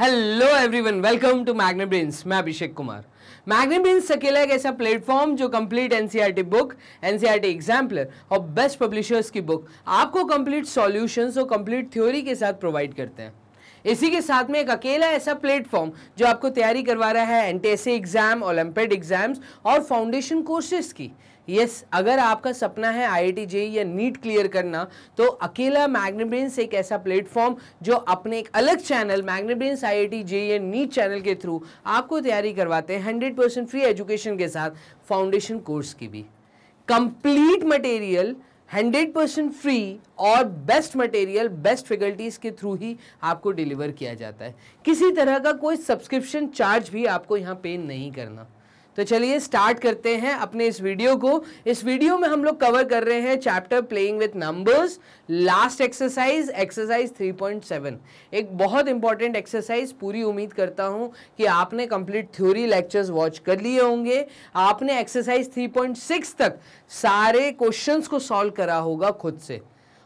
Hello everyone welcome to Magnet Brains मैं Abhishek Kumar मैग्ने brains अकेला एक ऐसा प्लेटफॉर्म जो complete NCERT book NCERT exemplar और बेस्ट पब्लिशर्स की बुक आपको कंप्लीट सॉल्यूशंस और कंप्लीट थ्योरी के साथ प्रोवाइड करते हैं इसी के साथ में एक अकेला ऐसा प्लेटफॉर्म जो आपको तैयारी करवा रहा है एन एग्ज़ाम ओलंपिड एग्ज़ाम्स और फाउंडेशन कोर्सेज की यस अगर आपका सपना है आई आई e या नीट क्लियर करना तो अकेला मैग्नेब्रेंस एक ऐसा प्लेटफॉर्म जो अपने एक अलग चैनल मैग्नेब्रेंस आई आई या नीट चैनल के थ्रू आपको तैयारी करवाते हैं हंड्रेड परसेंट फ्री एजुकेशन के साथ फाउंडेशन कोर्स की भी complete material hundred percent free और बेस्ट मटेरियल बेस्ट फैकल्टीज़ के थ्रू ही आपको डिलीवर किया जाता है किसी तरह का कोई सब्सक्रिप्शन चार्ज भी आपको यहाँ पे नहीं करना तो चलिए स्टार्ट करते हैं अपने इस वीडियो को इस वीडियो में हम लोग कवर कर रहे हैं chapter playing with numbers last exercise exercise 3.7 एक बहुत इंपॉर्टेंट एक्सरसाइज पूरी उम्मीद करता हूँ कि आपने कंप्लीट थ्योरी लेक्चर्स वॉच कर लिए होंगे आपने एक्सरसाइज 3.6 तक सारे क्वेश्चंस को सॉल्व करा होगा खुद से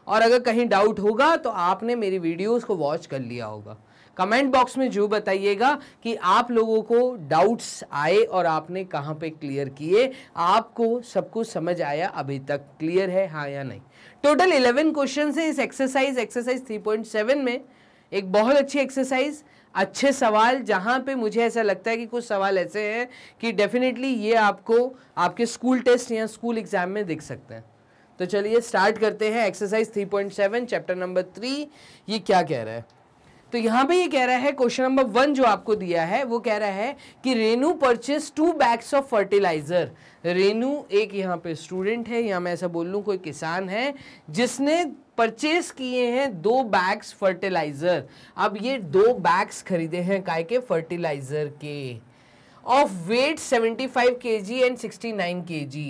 और अगर कहीं डाउट होगा तो आपने मेरी वीडियोस को वॉच कर लिया होगा कमेंट बॉक्स में जो बताइएगा कि आप लोगों को डाउट्स आए और आपने कहाँ पे क्लियर किए आपको सब कुछ समझ आया अभी तक क्लियर है हाँ या नहीं टोटल 11 क्वेश्चन है इस एक्सरसाइज एक्सरसाइज 3.7 में एक बहुत अच्छी एक्सरसाइज अच्छे सवाल जहाँ पे मुझे ऐसा लगता है कि कुछ सवाल ऐसे हैं कि डेफिनेटली ये आपको आपके स्कूल टेस्ट या स्कूल एग्ज़ाम में दिख सकते हैं तो चलिए स्टार्ट करते हैं एक्सरसाइज 3.7 चैप्टर नंबर थ्री ये क्या कह रहा है तो यहाँ पे ये कह रहा है क्वेश्चन नंबर वन जो आपको दिया है वो कह रहा है कि Renu purchase two bags of fertiliser Renu एक यहाँ पे स्टूडेंट है या मैं ऐसा बोल लूँ कोई किसान है जिसने परचेज किए हैं दो बैग्स फर्टिलाइजर अब ये दो बैग्स खरीदे हैं काय के फर्टिलाइजर के ऑफ वेट 75 के जी एंड 69 के जी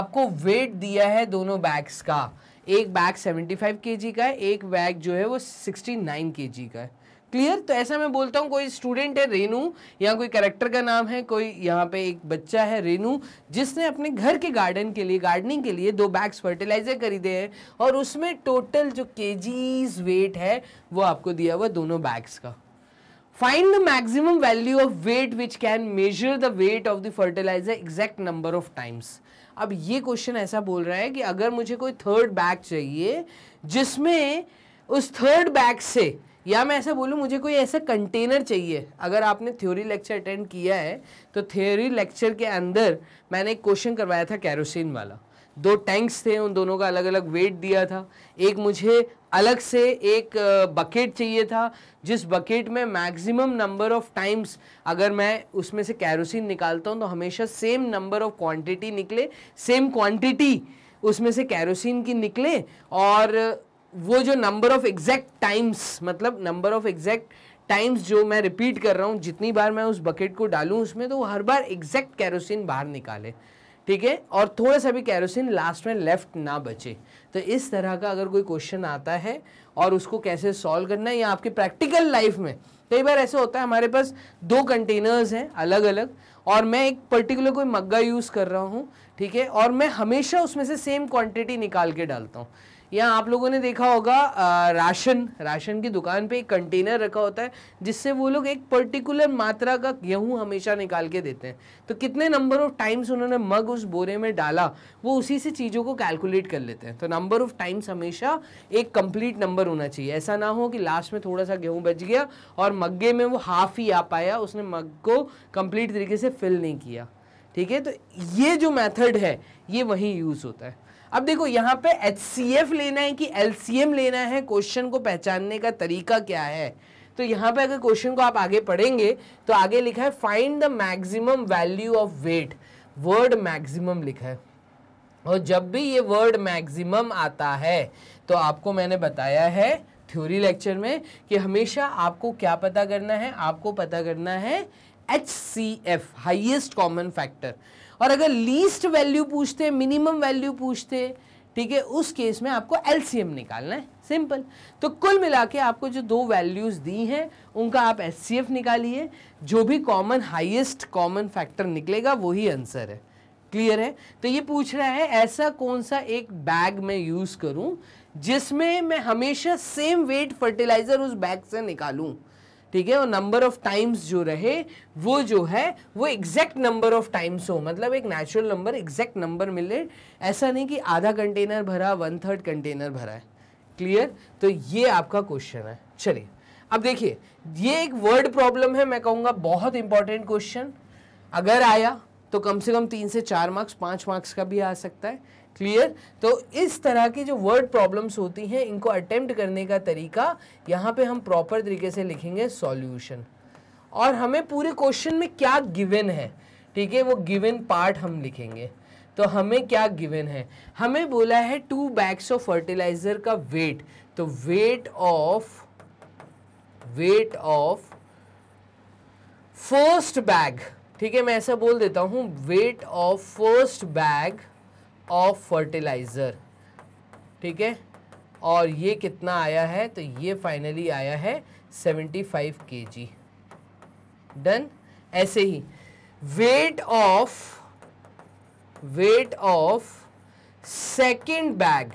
आपको वेट दिया है दोनों बैग्स का एक बैग 75 के जी का है एक बैग जो है वो 69 के जी का है क्लियर तो ऐसा मैं बोलता हूँ कोई स्टूडेंट है रेनू या कोई कैरेक्टर का नाम है कोई यहाँ पे एक बच्चा है रेनू जिसने अपने घर के गार्डन के लिए गार्डनिंग के लिए दो बैग्स फर्टिलाइज़र खरीदे हैं और उसमें टोटल जो केजीज वेट है वो आपको दिया हुआ दोनों बैग्स का find the maximum value of weight which can measure the weight of the fertiliser exact number of times अब ये क्वेश्चन ऐसा बोल रहा है कि अगर मुझे कोई थर्ड बैग चाहिए जिसमें उस थर्ड बैग से या मैं ऐसा बोलूँ मुझे कोई ऐसा कंटेनर चाहिए अगर आपने थ्योरी लेक्चर अटेंड किया है तो थ्योरी लेक्चर के अंदर मैंने एक क्वेश्चन करवाया था कैरोसिन वाला दो टैंक्स थे उन दोनों का अलग अलग वेट दिया था एक मुझे अलग से एक बकेट चाहिए था जिस बकेट में मैक्सिमम नंबर ऑफ टाइम्स अगर मैं उसमें से कैरोसिन निकालता हूँ तो हमेशा सेम नंबर ऑफ क्वांटिटी निकले सेम क्वांटिटी उसमें से कैरोसिन की निकले और वो जो नंबर ऑफ एग्जैक्ट टाइम्स मतलब नंबर ऑफ एग्जैक्ट टाइम्स जो मैं रिपीट कर रहा हूँ जितनी बार मैं उस बकेट को डालूँ उसमें तो वो हर बार एग्जैक्ट कैरोसिन बाहर निकाले ठीक है और थोड़ा सा भी कैरोसिन लास्ट में लेफ्ट ना बचे तो इस तरह का अगर कोई क्वेश्चन आता है और उसको कैसे सॉल्व करना है या आपके प्रैक्टिकल लाइफ में कई बार ऐसा होता है हमारे पास दो कंटेनर्स हैं अलग अलग और मैं एक पर्टिकुलर कोई मग्गा यूज़ कर रहा हूँ ठीक है और मैं हमेशा उसमें से सेम क्वांटिटी निकाल के डालता हूँ या आप लोगों ने देखा होगा आ, राशन राशन की दुकान पे एक कंटेनर रखा होता है जिससे वो लोग एक पर्टिकुलर मात्रा का गेहूँ हमेशा निकाल के देते हैं तो कितने नंबर ऑफ टाइम्स उन्होंने मग उस बोरे में डाला वो उसी से चीज़ों को कैलकुलेट कर लेते हैं तो नंबर ऑफ टाइम्स हमेशा एक कंप्लीट नंबर होना चाहिए ऐसा ना हो कि लास्ट में थोड़ा सा गेहूँ बच गया और मग्गे में वो हाफ ही आ पाया उसने मग को कम्प्लीट तरीके से फिल नहीं किया ठीक है तो ये जो मैथड है ये वहीं यूज़ होता है अब देखो यहाँ पे एच लेना है कि एल लेना है क्वेश्चन को पहचानने का तरीका क्या है तो यहाँ पे अगर क्वेश्चन को आप आगे पढ़ेंगे तो आगे लिखा है find the maximum value of weight word maximum लिखा है और जब भी ये वर्ड मैक्सिमम आता है तो आपको मैंने बताया है थ्योरी लेक्चर में कि हमेशा आपको क्या पता करना है आपको पता करना है H C F highest common factor और अगर लीस्ट वैल्यू पूछते मिनिमम वैल्यू पूछते ठीक है उस केस में आपको एलसीएम निकालना है सिंपल तो कुल मिला के आपको जो दो वैल्यूज़ दी हैं उनका आप एस निकालिए जो भी कॉमन हाईएस्ट कॉमन फैक्टर निकलेगा वही आंसर है क्लियर है तो ये पूछ रहा है ऐसा कौन सा एक बैग मैं यूज़ करूं जिसमें मैं हमेशा सेम वेट फर्टिलाइज़र उस बैग से निकालूं ठीक है और नंबर ऑफ टाइम्स जो रहे वो जो है वो एग्जैक्ट नंबर ऑफ टाइम्स हो मतलब एक नेचुरल नंबर एग्जैक्ट नंबर मिले ऐसा नहीं कि आधा कंटेनर भरा वन थर्ड कंटेनर भरा है क्लियर तो ये आपका क्वेश्चन है चलिए अब देखिए ये एक वर्ड प्रॉब्लम है मैं कहूँगा बहुत इंपॉर्टेंट क्वेश्चन अगर आया तो कम से कम तीन से चार मार्क्स पाँच मार्क्स का भी आ सकता है क्लियर तो इस तरह की जो वर्ड प्रॉब्लम्स होती हैं इनको अटेम्प्ट करने का तरीका यहाँ पे हम प्रॉपर तरीके से लिखेंगे सॉल्यूशन और हमें पूरे क्वेश्चन में क्या गिवन है ठीक है वो गिवन पार्ट हम लिखेंगे तो हमें क्या गिवन है हमें बोला है टू बैग्स ऑफ फर्टिलाइज़र का वेट तो weight of weight of first bag ठीक है मैं ऐसा बोल देता हूँ weight of first bag of fertiliser ठीक है और ये कितना आया है तो ये फाइनली आया है 75 फाइव के जी डन ऐसे ही weight of weight of second bag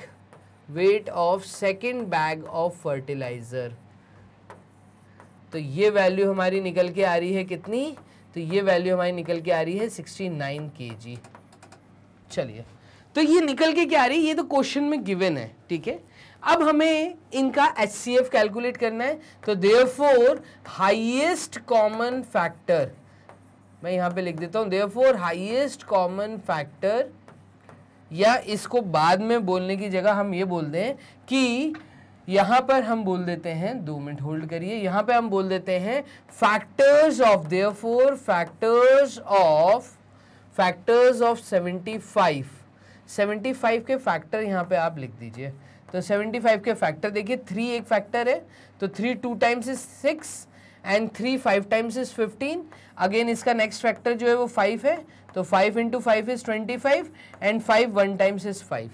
weight of second bag of fertiliser तो ये वैल्यू हमारी निकल के आ रही है कितनी तो ये वैल्यू हमारी निकल के आ रही है 69 नाइन के जी चलिए तो ये निकल के क्या आ रही है ये तो क्वेश्चन में गिवन है ठीक है अब हमें इनका एच कैलकुलेट करना है तो therefore highest common factor मैं यहां पे लिख देता हूं therefore highest common factor या इसको बाद में बोलने की जगह हम ये बोल दें कि यहां पर हम बोल देते हैं दो मिनट होल्ड करिए यहां पे हम बोल देते हैं factors of therefore factors of factors of seventy five 75 के फैक्टर यहाँ पे आप लिख दीजिए तो 75 के फैक्टर देखिए थ्री एक फैक्टर है तो three two times is six and three five times is fifteen again इसका नेक्स्ट फैक्टर जो है वो फाइव है तो five into five is twenty five and five one times is five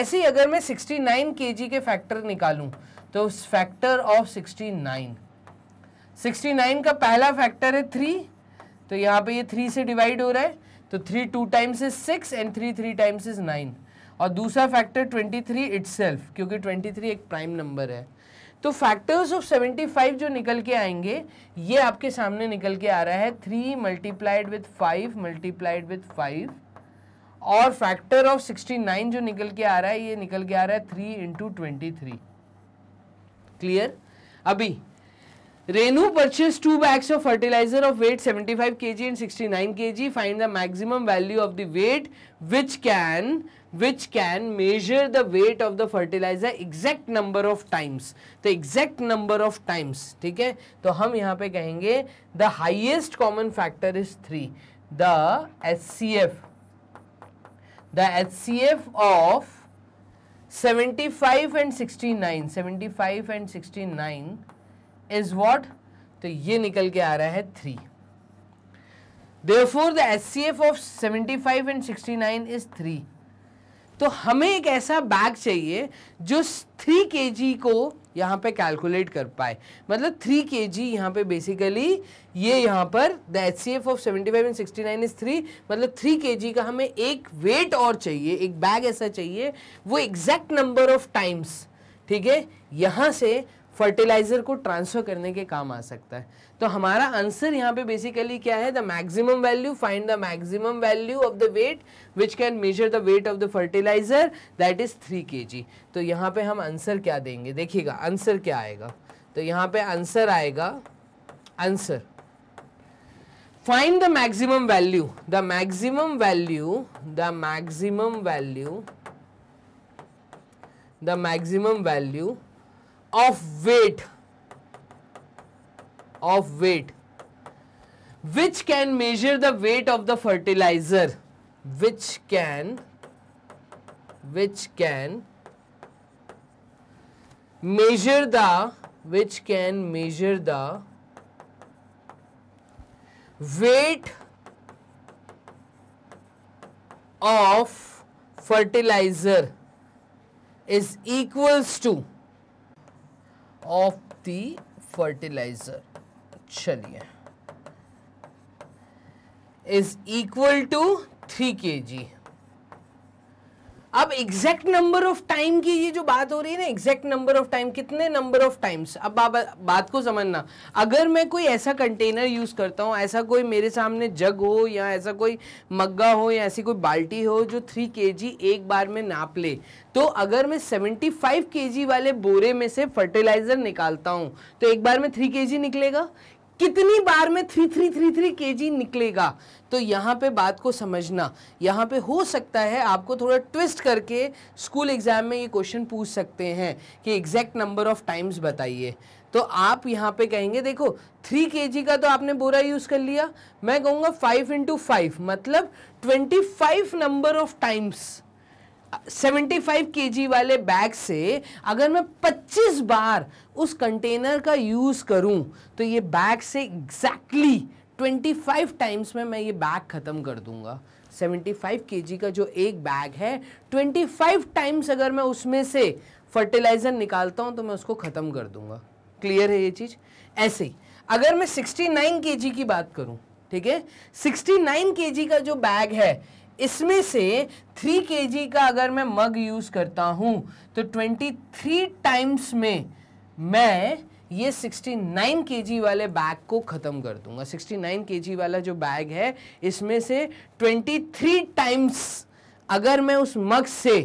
ऐसे ही अगर मैं सिक्सटी नाइन के जी के फैक्टर निकालूँ तो factor of sixty nine sixty nine का पहला फैक्टर है थ्री तो यहाँ पे ये थ्री से डिवाइड हो रहा है तो three two times is six and three three times is nine और दूसरा फैक्टर ट्वेंटी थ्री सेल्फ क्योंकि ट्वेंटी थ्री एक प्राइम नंबर है तो फैक्टर्स ऑफ सेवेंटी फाइव जो निकल के आएंगे ये आपके सामने निकल के आ रहा है three multiplied with five multiplied with five और फैक्टर ऑफ सिक्सटी नाइन जो निकल के आ रहा है ये निकल के आ रहा है three into twenty three clear अभी Renu purchased two bags of fertilizer of weight 75 kg and 69 kg. Find the maximum value of the weight which can which can measure the weight of the fertilizer exact number of times. The exact number of times. ठीक है तो हम यहाँ पे कहेंगे the highest common factor is three. The HCF the HCF of 75 and 69 75 and 69 is what तो ये निकल के आ रहा है three therefore the H C F of seventy five and sixty nine is three तो हमें एक ऐसा बैग चाहिए जो थ्री के जी को यहाँ पे कैलकुलेट कर पाए मतलब थ्री के जी यहाँ पे बेसिकली ये यहाँ पर the H C F of seventy five and sixty nine is three मतलब थ्री के जी का हमें एक वेट और चाहिए एक बैग ऐसा चाहिए वो एग्जैक्ट नंबर ऑफ टाइम्स ठीक है यहाँ से फर्टिलाइजर को ट्रांसफर करने के काम आ सकता है तो हमारा आंसर यहाँ पे बेसिकली क्या है the maximum value find the maximum value of the weight which can measure the weight of the fertiliser that is three K G तो यहाँ पे हम आंसर क्या देंगे देखिएगा आंसर क्या आएगा तो यहाँ पे आंसर आएगा answer find the maximum value the maximum value the maximum value the maximum value of weight of weight which can measure the weight of the fertilizer which can which can measure the which can measure the weight of fertilizer is equals to of the fertiliser चलिए is equal to three K G अब exact number of time की ये जो बात हो रही है ना एग्जैक्ट नंबर ऑफ टाइम कितने नंबर ऑफ टाइम्स अब बात को समझना अगर मैं कोई ऐसा कंटेनर यूज़ करता हूँ ऐसा कोई मेरे सामने जग हो या ऐसा कोई मग्गा हो या ऐसी कोई बाल्टी हो जो थ्री के एक बार में नाप ले तो अगर मैं सेवेंटी फाइव वाले बोरे में से फर्टिलाइज़र निकालता हूँ तो एक बार में थ्री के निकलेगा कितनी बार में three three three three K जी निकलेगा तो यहाँ पे बात को समझना यहाँ पे हो सकता है आपको थोड़ा ट्विस्ट करके स्कूल एग्ज़ाम में ये क्वेश्चन पूछ सकते हैं कि एग्जैक्ट नंबर ऑफ टाइम्स बताइए तो आप यहाँ पे कहेंगे देखो थ्री के जी का तो आपने बोरा यूज़ कर लिया मैं कहूँगा फाइव इंटू फाइव मतलब twenty five number of times 75 K G वाले बैग से अगर मैं 25 बार उस कंटेनर का यूज़ करूं तो ये बैग से एग्जैक्टली exactly 25 टाइम्स में मैं ये बैग ख़त्म कर दूंगा 75 केजी का जो एक बैग है 25 टाइम्स अगर मैं उसमें से फर्टिलाइज़र निकालता हूँ तो मैं उसको ख़त्म कर दूंगा क्लियर है ये चीज़ ऐसे ही अगर मैं 69 केजी की बात करूँ ठीक है 69 केजी का जो बैग है इसमें से थ्री के का अगर मैं मग यूज़ करता हूँ तो ट्वेंटी थ्री टाइम्स में मैं ये 69 जी वाले बैग को ख़त्म कर दूंगा 69 जी वाला जो बैग है इसमें से 23 टाइम्स अगर मैं उस मग से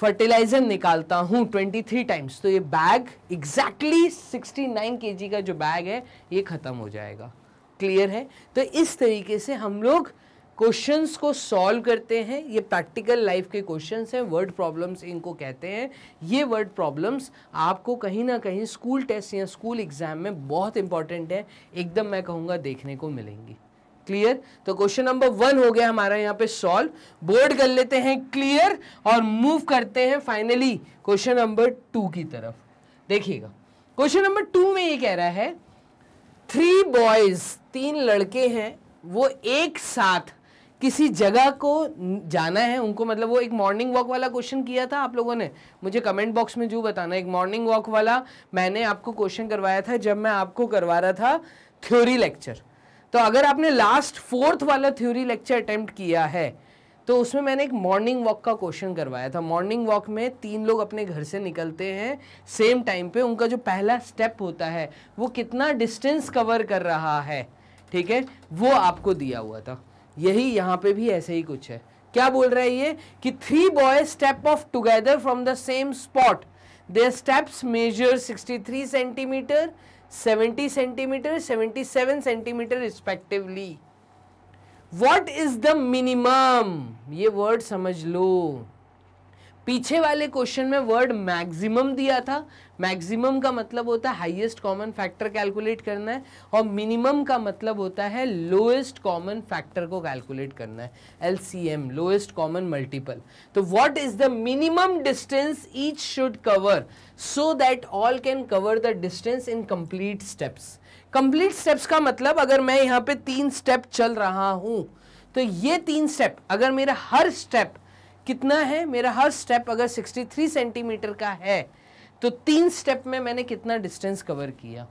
फर्टिलाइज़र निकालता हूँ 23 टाइम्स तो ये बैग एग्जैक्टली exactly 69 जी का जो बैग है ये ख़त्म हो जाएगा क्लियर है तो इस तरीके से हम लोग क्वेश्चंस को सॉल्व करते हैं ये प्रैक्टिकल लाइफ के क्वेश्चंस हैं वर्ड प्रॉब्लम्स इनको कहते हैं ये वर्ड प्रॉब्लम्स आपको कहीं ना कहीं स्कूल टेस्ट या स्कूल एग्ज़ाम में बहुत इंपॉर्टेंट है एकदम मैं कहूँगा देखने को मिलेंगी क्लियर तो क्वेश्चन नंबर वन हो गया हमारा यहाँ पे सॉल्व बोर्ड कर लेते हैं क्लियर और मूव करते हैं फाइनली क्वेश्चन नंबर टू की तरफ देखिएगा क्वेश्चन नंबर टू में ये कह रहा है थ्री बॉयज तीन लड़के हैं वो एक साथ किसी जगह को जाना है उनको मतलब वो एक मॉर्निंग वॉक वाला क्वेश्चन किया था आप लोगों ने मुझे कमेंट बॉक्स में जो बताना एक मॉर्निंग वॉक वाला मैंने आपको क्वेश्चन करवाया था जब मैं आपको करवा रहा था थ्योरी लेक्चर तो अगर आपने लास्ट फोर्थ वाला थ्योरी लेक्चर अटैम्प्ट किया है तो उसमें मैंने एक मॉर्निंग वॉक का क्वेश्चन करवाया था मॉर्निंग वॉक में तीन लोग अपने घर से निकलते हैं सेम टाइम पे उनका जो पहला स्टेप होता है वो कितना डिस्टेंस कवर कर रहा है ठीक है वो आपको दिया हुआ था यही यहाँ पे भी ऐसे ही कुछ है क्या बोल रहा है ये कि three boy step off together from the same spot their steps measure 63 centimetre 70 centimetre 77 centimetre respectively what is the minimum ये वर्ड समझ लो पीछे वाले क्वेश्चन में वर्ड मैक्सिमम दिया था मैक्सिमम का मतलब होता है हाईएस्ट कॉमन फैक्टर कैलकुलेट करना है और मिनिमम का मतलब होता है लोएस्ट कॉमन फैक्टर को कैलकुलेट करना है L C M lowest common multiple तो what is the minimum distance each should cover so that all can cover the distance in complete steps complete steps का मतलब अगर मैं यहाँ पे तीन स्टेप चल रहा हूँ तो ये तीन स्टेप अगर मेरा हर स्टेप कितना है मेरा हर स्टेप अगर 63 सेंटीमीटर का है तो तीन स्टेप में मैंने कितना डिस्टेंस कवर किया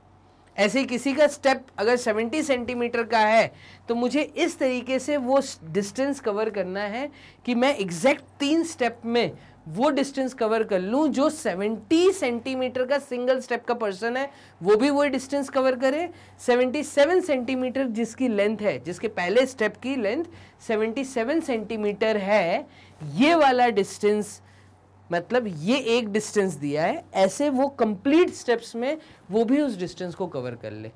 ऐसे किसी का स्टेप अगर 70 सेंटीमीटर का है तो मुझे इस तरीके से वो डिस्टेंस कवर करना है कि मैं एग्जैक्ट तीन स्टेप में वो डिस्टेंस कवर कर लूँ जो 70 सेंटीमीटर का सिंगल स्टेप का पर्सन है वो भी वो डिस्टेंस कवर करे 77 सेंटीमीटर जिसकी लेंथ है जिसके पहले स्टेप की लेंथ 77 सेंटीमीटर है ये वाला डिस्टेंस मतलब ये एक डिस्टेंस दिया है ऐसे वो कंप्लीट स्टेप्स में वो भी उस डिस्टेंस को कवर कर ले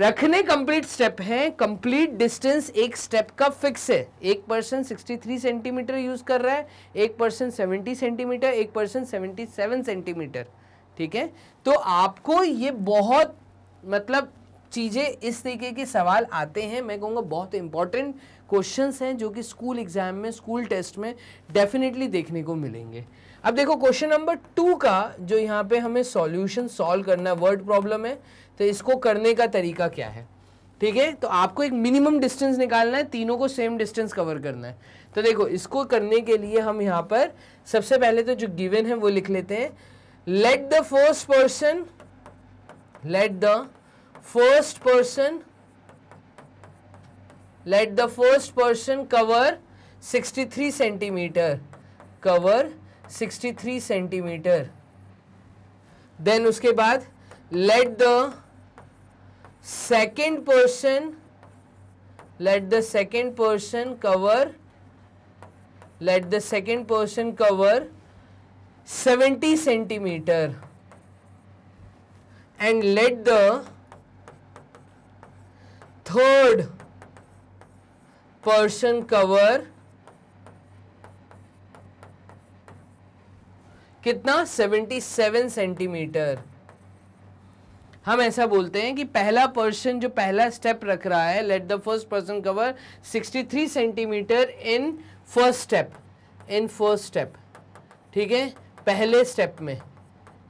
रखने कंप्लीट स्टेप है कंप्लीट डिस्टेंस एक स्टेप का फिक्स है एक पर्सन 63 सेंटीमीटर यूज़ कर रहा है एक पर्सन 70 सेंटीमीटर एक पर्सन 77 सेंटीमीटर ठीक है तो आपको ये बहुत मतलब चीज़ें इस तरीके के सवाल आते हैं मैं कहूँगा बहुत इंपॉर्टेंट क्वेश्चंस हैं जो कि स्कूल एग्जाम में स्कूल टेस्ट में डेफिनेटली देखने को मिलेंगे अब देखो क्वेश्चन नंबर टू का जो यहाँ पे हमें सॉल्यूशन सॉल्व करना है वर्ड प्रॉब्लम है तो इसको करने का तरीका क्या है ठीक है तो आपको एक मिनिमम डिस्टेंस निकालना है तीनों को सेम डिस्टेंस कवर करना है तो देखो इसको करने के लिए हम यहाँ पर सबसे पहले तो जो गिवन है वो लिख लेते हैं let the first person let the first person let the first person cover 63 centimetre cover 63 centimetre then उसके बाद let the second person let the second person cover let the second person cover 70 centimetre and let the third person cover कितना 77 centimetre हम ऐसा बोलते हैं कि पहला person जो पहला स्टेप रख रहा है let the first person cover 63 centimetre in first step in first step ठीक है पहले स्टेप में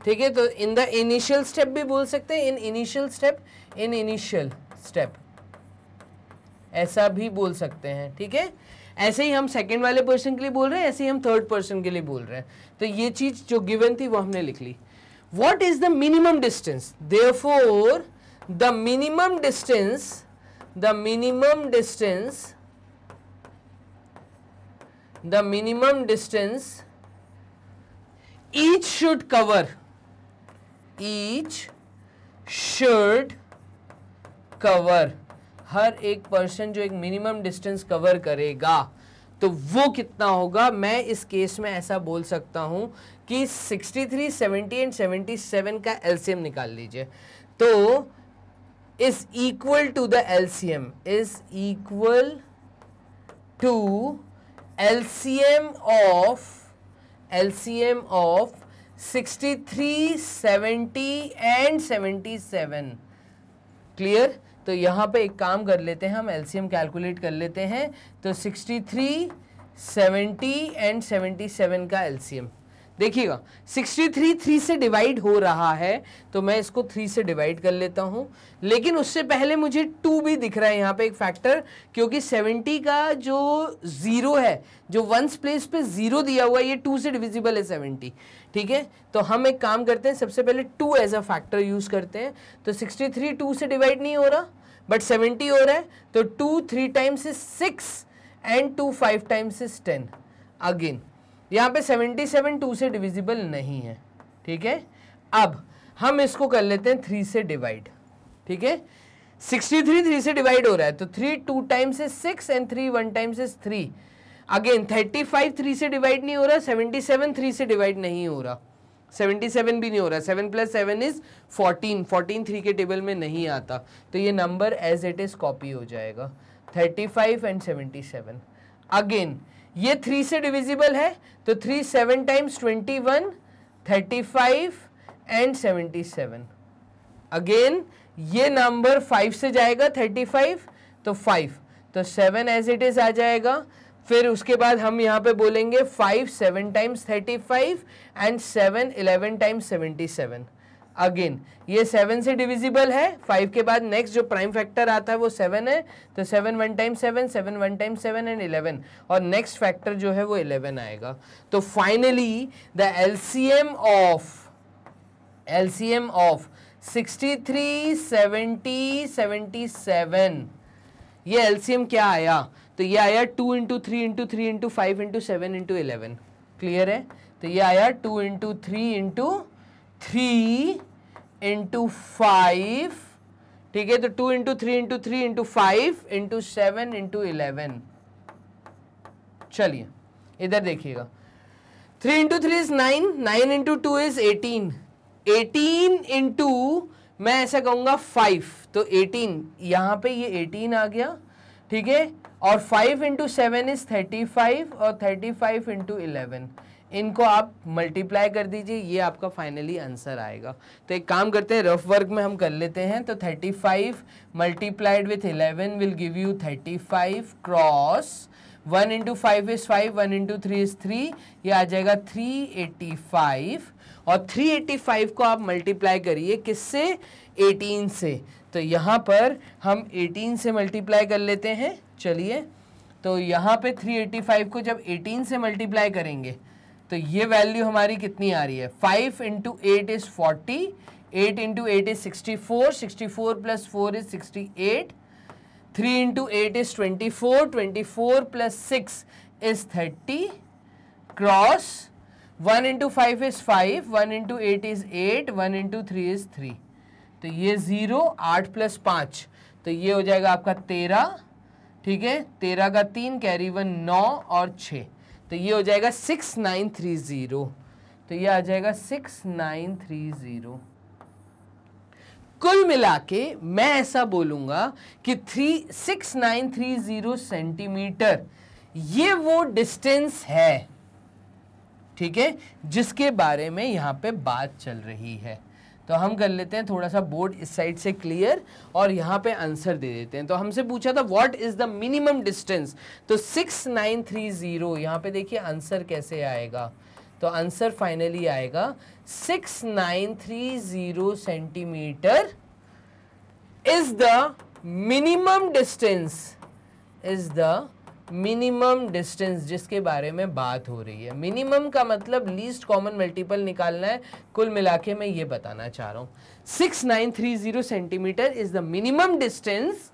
ठीक है तो इन द इनिशियल स्टेप भी बोल सकते हैं in initial step in initial step ऐसा भी बोल सकते हैं ठीक है ऐसे ही हम सेकेंड वाले पर्सन के लिए बोल रहे हैं ऐसे ही हम थर्ड पर्सन के लिए बोल रहे हैं तो ये चीज जो गिवन थी वो हमने लिख ली what is the minimum distance for the minimum distance the minimum distance the minimum distance each should cover each should cover हर एक पर्सन जो एक मिनिमम डिस्टेंस कवर करेगा तो वो कितना होगा मैं इस केस में ऐसा बोल सकता हूँ कि 63, 70 एंड 77 का एलसीएम निकाल लीजिए तो is equal to the LCM is equal to L C M of LCM of 63, 70 and 77 clear तो यहाँ पे एक काम कर लेते हैं हम एलसीएम कैलकुलेट कर लेते हैं तो 63, 70 एंड 77 का एलसीएम देखिएगा 63 थ्री से डिवाइड हो रहा है तो मैं इसको थ्री से डिवाइड कर लेता हूँ लेकिन उससे पहले मुझे टू भी दिख रहा है यहाँ पे एक फैक्टर क्योंकि 70 का जो ज़ीरो है जो वंस प्लेस पे ज़ीरो दिया हुआ है ये टू से डिविजिबल है 70 ठीक है तो हम एक काम करते हैं सबसे पहले two as a factor use करते हैं तो सिक्सटी थ्री टू से डिवाइड नहीं हो रहा बट सेवेंटी हो रहा है तो two three times is six and two five times is ten again यहाँ पे 77 टू से डिविजिबल नहीं है ठीक है अब हम इसको कर लेते हैं थ्री से डिवाइड ठीक है 63 थ्री थ्री से डिवाइड हो रहा है तो थ्री टू टाइम से six and three one time से थ्री अगेन 35 थ्री से डिवाइड नहीं हो रहा 77 थ्री से डिवाइड नहीं हो रहा 77 भी नहीं हो रहा 7 प्लस सेवन इज 14 14 थ्री के टेबल में नहीं आता तो ये number as it is copy हो जाएगा 35 एंड 77 अगेन ये थ्री से डिविजिबल है तो three seven times twenty one thirty five and seventy seven again ये नंबर फाइव से जाएगा थर्टी फाइव तो फाइव तो सेवन एज इट इज़ आ जाएगा फिर उसके बाद हम यहाँ पे बोलेंगे five seven times thirty five and seven eleven times seventy seven again ये सेवन से डिविजिबल है फाइव के बाद नेक्स्ट जो प्राइम फैक्टर आता है वो सेवन है तो seven one time seven seven one time seven and eleven और नेक्स्ट फैक्टर जो है वो इलेवन आएगा तो finally the LCM of LCM of sixty three seventy seventy seven ये एलसीएम क्या आया तो ये आया two into three into three into five into seven into eleven clear है तो ये आया two into three into three into five ठीक है तो two into three into three into five into seven into eleven चलिए इधर देखिएगा three into three is nine nine into two is eighteen eighteen into मैं ऐसा कहूंगा फाइव तो एटीन यहां पे ये एटीन आ गया ठीक है और five into seven is thirty five और थर्टी फाइव इंटू इलेवन इनको आप मल्टीप्लाई कर दीजिए ये आपका फाइनली आंसर आएगा तो एक काम करते हैं रफ वर्क में हम कर लेते हैं तो 35 multiplied with eleven will give you 35 cross one into five is five one into three is three ये आ जाएगा थ्री एटी फाइव और थ्री एटी फाइव को आप मल्टीप्लाई करिए किससे एटीन से तो यहाँ पर हम एटीन से मल्टीप्लाई कर लेते हैं चलिए तो यहाँ पे थ्री फाइव को जब एटीन से मल्टीप्लाई करेंगे तो ये वैल्यू हमारी कितनी आ रही है five into eight is forty eight into eight is sixty four sixty four plus four is sixty eight three into eight is twenty four twenty four plus six is thirty cross one into five is five one into eight is eight one into three is three तो ये zero आठ plus पाँच तो ये हो जाएगा आपका तेरह ठीक है तेरह का तीन कैरी वन नौ और छः तो ये हो जाएगा सिक्स नाइन थ्री ज़ीरो तो ये आ जाएगा सिक्स नाइन थ्री ज़ीरो कुल मिला के मैं ऐसा बोलूंगा कि three six nine three zero centimetre ये वो डिस्टेंस है ठीक है जिसके बारे में यहां पे बात चल रही है तो हम कर लेते हैं थोड़ा सा बोर्ड इस साइड से क्लियर और यहाँ पे आंसर दे देते हैं तो हमसे पूछा था what is the minimum distance तो सिक्स नाइन थ्री ज़ीरो यहाँ पे देखिए आंसर कैसे आएगा तो आंसर फाइनली आएगा six nine three zero centimetre is the minimum distance is the minimum distance जिसके बारे में बात हो रही है मिनिमम का मतलब लीस्ट कॉमन मल्टीपल निकालना है कुल मिला के मैं ये बताना चाह रहा हूँ six nine three zero centimetre is the minimum distance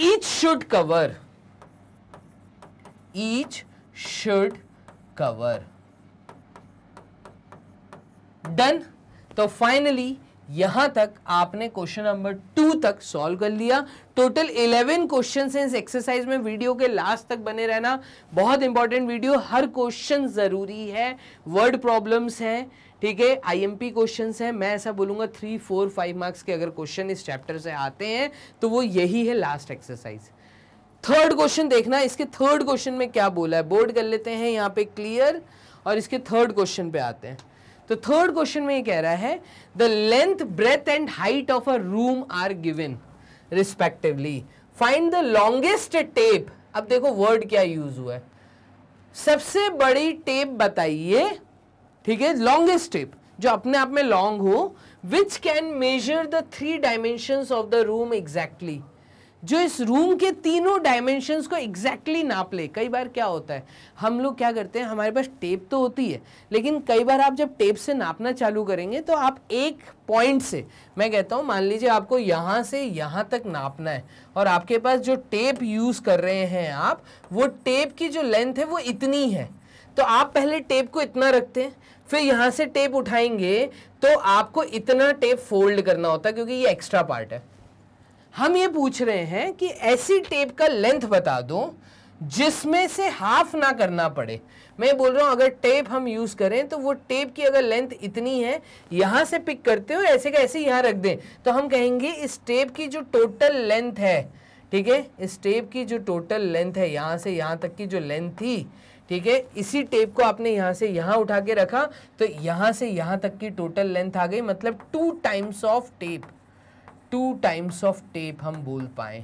each should cover each should cover done तो फाइनली यहां तक आपने क्वेश्चन नंबर टू तक सॉल्व कर लिया टोटल 11 क्वेश्चन हैं इस एक्सरसाइज में वीडियो के लास्ट तक बने रहना बहुत इंपॉर्टेंट वीडियो हर क्वेश्चन ज़रूरी है वर्ड प्रॉब्लम्स हैं ठीक है आईएमपी क्वेश्चंस हैं मैं ऐसा बोलूंगा थ्री फोर फाइव मार्क्स के अगर क्वेश्चन इस चैप्टर से आते हैं तो वो यही है लास्ट एक्सरसाइज थर्ड क्वेश्चन देखना इसके थर्ड क्वेश्चन में क्या बोला है बोर्ड कर लेते हैं यहाँ पे क्लियर और इसके थर्ड क्वेश्चन पे आते हैं तो थर्ड क्वेश्चन में ये कह रहा है the length breadth and height of a room are given respectively find the longest tape अब देखो वर्ड क्या यूज हुआ है सबसे बड़ी टेप बताइए ठीक है लॉन्गेस्ट टेप जो अपने आप में लॉन्ग हो which can measure the three dimension of the room exactly जो इस रूम के तीनों डायमेंशंस को एग्जैक्टली exactly नाप ले कई बार क्या होता है हम लोग क्या करते हैं हमारे पास टेप तो होती है लेकिन कई बार आप जब टेप से नापना चालू करेंगे तो आप एक पॉइंट से मैं कहता हूँ मान लीजिए आपको यहाँ से यहाँ तक नापना है और आपके पास जो टेप यूज़ कर रहे हैं आप वो टेप की जो लेंथ है वो इतनी है तो आप पहले टेप को इतना रखते हैं फिर यहाँ से टेप उठाएंगे तो आपको इतना टेप फोल्ड करना होता है क्योंकि ये एक्स्ट्रा पार्ट है हम ये पूछ रहे हैं कि ऐसी टेप का लेंथ बता दो जिसमें से हाफ ना करना पड़े मैं बोल रहा हूँ अगर टेप हम यूज़ करें तो वो टेप की अगर लेंथ इतनी है यहाँ से पिक करते हो ऐसे का ऐसे यहाँ रख दें तो हम कहेंगे इस टेप की जो टोटल लेंथ है ठीक है इस टेप की जो टोटल लेंथ है यहाँ से यहाँ तक की जो लेंथ थी ठीक है इसी टेप को आपने यहाँ से यहाँ उठा के रखा तो यहाँ से यहाँ तक की टोटल लेंथ आ गई मतलब two times of tape two times of tape हम बोल पाए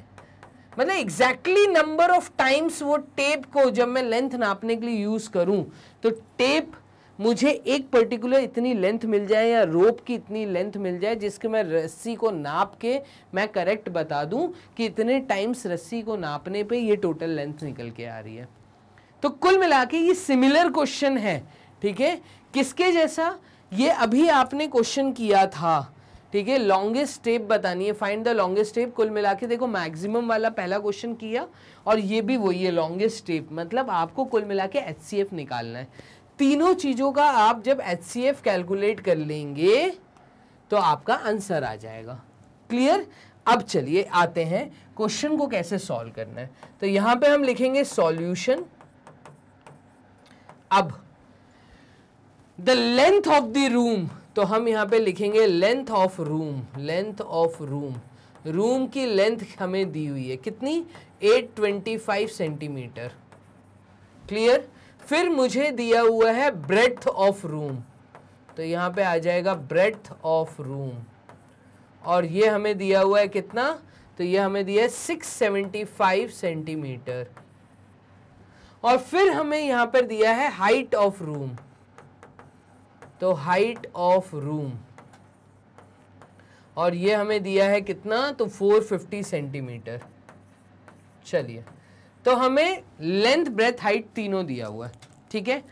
मतलब एग्जैक्टली नंबर ऑफ टाइम्स वो टेप को जब मैं लेंथ नापने के लिए यूज़ करूं तो टेप मुझे एक पर्टिकुलर इतनी लेंथ मिल जाए या रोप की इतनी लेंथ मिल जाए जिसके मैं रस्सी को नाप के मैं करेक्ट बता दूं कि इतने टाइम्स रस्सी को नापने पे ये टोटल लेंथ निकल के आ रही है तो कुल मिला के ये सिमिलर क्वेश्चन है ठीक है किसके जैसा ये अभी आपने क्वेश्चन किया था ठीक है लॉन्गेस्ट स्टेप बतानी है फाइंड द लॉन्गेस्ट स्टेप कुल मिला के देखो मैक्सिमम वाला पहला क्वेश्चन किया और ये भी वही है लॉन्गेस्ट स्टेप मतलब आपको कुल मिला के एच निकालना है तीनों चीज़ों का आप जब एच कैलकुलेट कर लेंगे तो आपका आंसर आ जाएगा क्लियर अब चलिए आते हैं क्वेश्चन को कैसे सॉल्व करना है तो यहां पे हम लिखेंगे सॉल्यूशन अब the length of the room तो हम यहाँ पे लिखेंगे length of room length of room room की लेंथ हमें दी हुई है कितनी 825 सेंटीमीटर क्लियर फिर मुझे दिया हुआ है ब्रेथ ऑफ रूम तो यहाँ पे आ जाएगा ब्रेथ ऑफ रूम और ये हमें दिया हुआ है कितना तो ये हमें दिया है 675 सेंटीमीटर और फिर हमें यहाँ पर दिया है हाइट ऑफ रूम तो हाइट ऑफ रूम और ये हमें दिया है कितना तो 450 सेंटीमीटर चलिए तो हमें लेंथ ब्रेथ हाइट तीनों दिया हुआ है ठीक है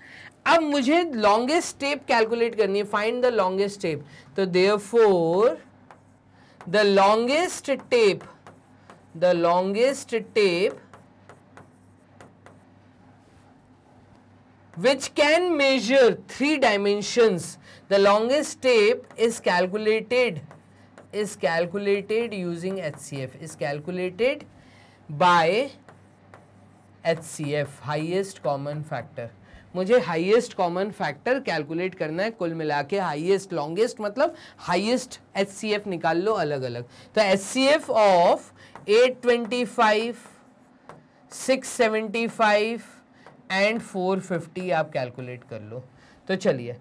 अब मुझे लॉन्गेस्ट स्टेप कैलकुलेट करनी है फाइंड द लॉन्गेस्ट स्टेप तो therefore the longest tape the longest tape which can measure three dimensions. The longest tape is calculated is calculated using HCF is calculated by HCF highest common factor. मुझे highest common factor calculate करना है कुल मिला के highest longest मतलब highest H निकाल लो अलग अलग तो H C F of eight twenty five six seventy five and 450 आप कैलकुलेट कर लो तो चलिए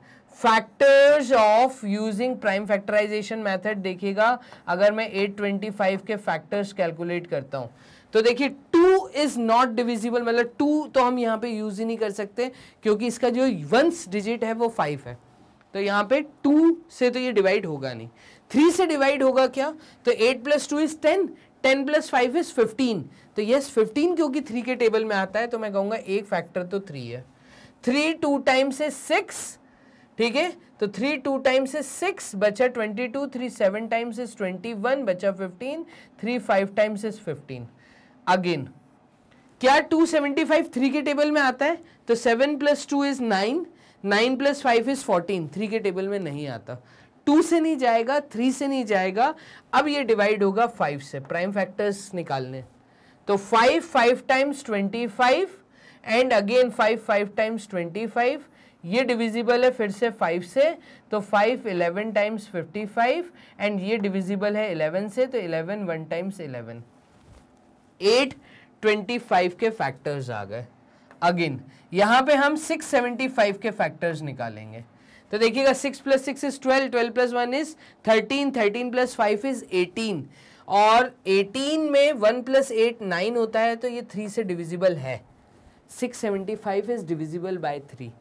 factors of using prime factorisation method देखिएगा अगर मैं 825 के फैक्टर्स कैलकुलेट करता हूँ तो देखिए टू इज़ नॉट डिविजिबल मतलब टू तो हम यहाँ पे यूज़ ही नहीं कर सकते क्योंकि इसका जो वंस डिजिट है वो फाइव है तो यहाँ पे टू से तो ये डिवाइड होगा नहीं थ्री से डिवाइड होगा क्या तो eight plus two is ten ten plus five is fifteen तो यस फिफ्टीन क्योंकि थ्री के टेबल में आता है तो मैं कहूंगा एक फैक्टर तो थ्री है थ्री टू टाइम्स है सिक्स ठीक है तो three two times is six बचा twenty two three seven times is twenty one बचा fifteen three five times is fifteen again क्या टू सेवेंटी फाइव थ्री के टेबल में आता है तो seven plus two is nine nine plus five is fourteen three के table में नहीं आता टू से नहीं जाएगा थ्री से नहीं जाएगा अब ये डिवाइड होगा फाइव से प्राइम फैक्टर्स निकालने तो five five times twenty five and again five five times twenty five ये डिविजिबल है फिर से फाइव से तो five eleven times fifty five and ये डिविजिबल है इलेवन से तो eleven one times eleven eight twenty five के फैक्टर्स आ गए अगेन यहाँ पे हम सिक्स सेवेंटी फाइव के फैक्टर्स निकालेंगे तो देखिएगा six plus six is twelve twelve plus one is thirteen thirteen plus five is eighteen और एटीन में वन प्लस एट नाइन होता है तो ये थ्री से डिविजिबल है six seventy five is divisible by three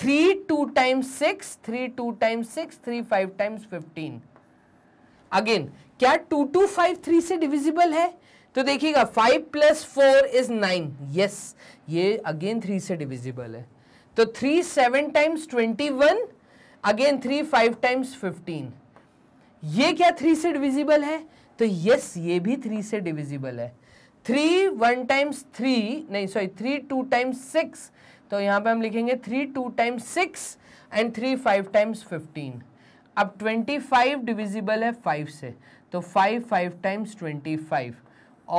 three two times six three two times six three five times fifteen again क्या two two five three से divisible है तो देखिएगा five plus four is nine yes ये again three से divisible है तो three seven times twenty one again three five times fifteen ये क्या थ्री से डिविजिबल है तो यस ये भी थ्री से डिविजिबल है थ्री वन टाइम्स थ्री नहीं sorry three two times six तो यहाँ पे हम लिखेंगे three two times six and three five times fifteen अब ट्वेंटी फाइव डिविजिबल है फाइव से तो five five times twenty five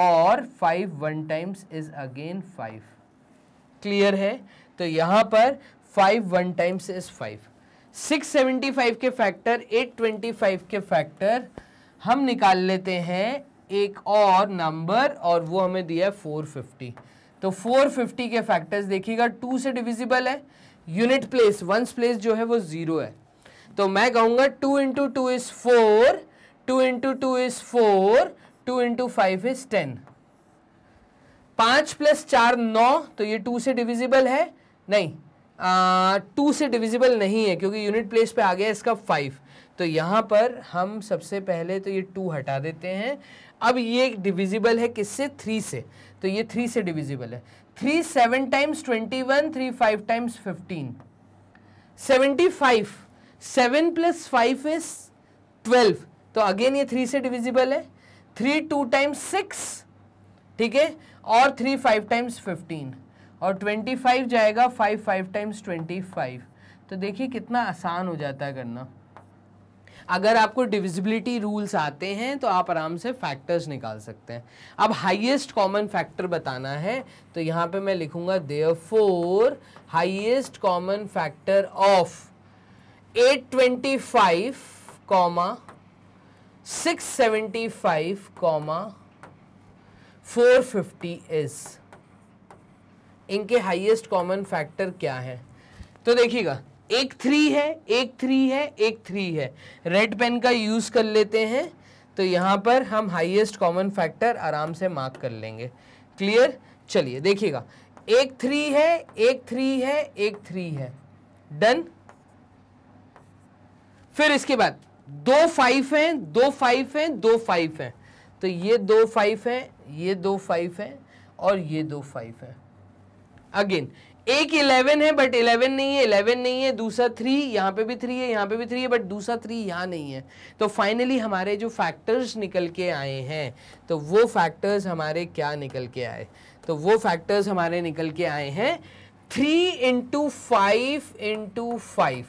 और five one times is again five clear है तो यहाँ पर five one times is five 675 के फैक्टर 825 के फैक्टर हम निकाल लेते हैं एक और नंबर और वो हमें दिया है 450 तो 450 के फैक्टर्स देखिएगा टू से डिविजिबल है यूनिट प्लेस वंस प्लेस जो है वो ज़ीरो है तो मैं कहूँगा two into two is four two into two is four two into five is ten पाँच प्लस चार नौ तो ये टू से डिविजिबल है नहीं टू से डिविजिबल नहीं है क्योंकि यूनिट प्लेस पे आ गया इसका फाइव तो यहाँ पर हम सबसे पहले तो ये टू हटा देते हैं अब ये डिविजिबल है किससे थ्री से तो ये थ्री से डिविजिबल है three seven times twenty one three five times fifteen seventy five seven plus five is twelve तो अगेन ये थ्री से डिविजिबल है थ्री टू टाइम्स सिक्स ठीक है और थ्री फाइव टाइम्स फिफ्टीन और 25 जाएगा 5 फाइव टाइम्स 25 तो देखिए कितना आसान हो जाता है करना अगर आपको डिविजिबिलिटी रूल्स आते हैं तो आप आराम से फैक्टर्स निकाल सकते हैं अब हाईएस्ट कॉमन फैक्टर बताना है तो यहाँ पे मैं लिखूँगा therefore highest common factor of 825 comma six seventy five comma fifty is इनके हाईएस्ट कॉमन फैक्टर क्या हैं तो देखिएगा एक थ्री है एक थ्री है एक थ्री है रेड पेन का यूज़ कर लेते हैं तो यहाँ पर हम हाईएस्ट कॉमन फैक्टर आराम से मार्क कर लेंगे क्लियर चलिए देखिएगा एक थ्री है एक थ्री है एक थ्री है डन फिर इसके बाद दो फाइव हैं दो फाइव हैं दो फाइव हैं तो ये दो फाइव हैं ये दो फाइव हैं और ये दो फाइव हैं अगेन एक इलेवन है बट इलेवन नहीं है इलेवन नहीं है दूसरा थ्री यहाँ पे भी थ्री है यहाँ पे भी थ्री है बट दूसरा थ्री यहाँ नहीं है तो फाइनली हमारे जो फैक्टर्स निकल के आए हैं तो वो फैक्टर्स हमारे क्या निकल के आए तो वो फैक्टर्स हमारे निकल के आए हैं three into five into five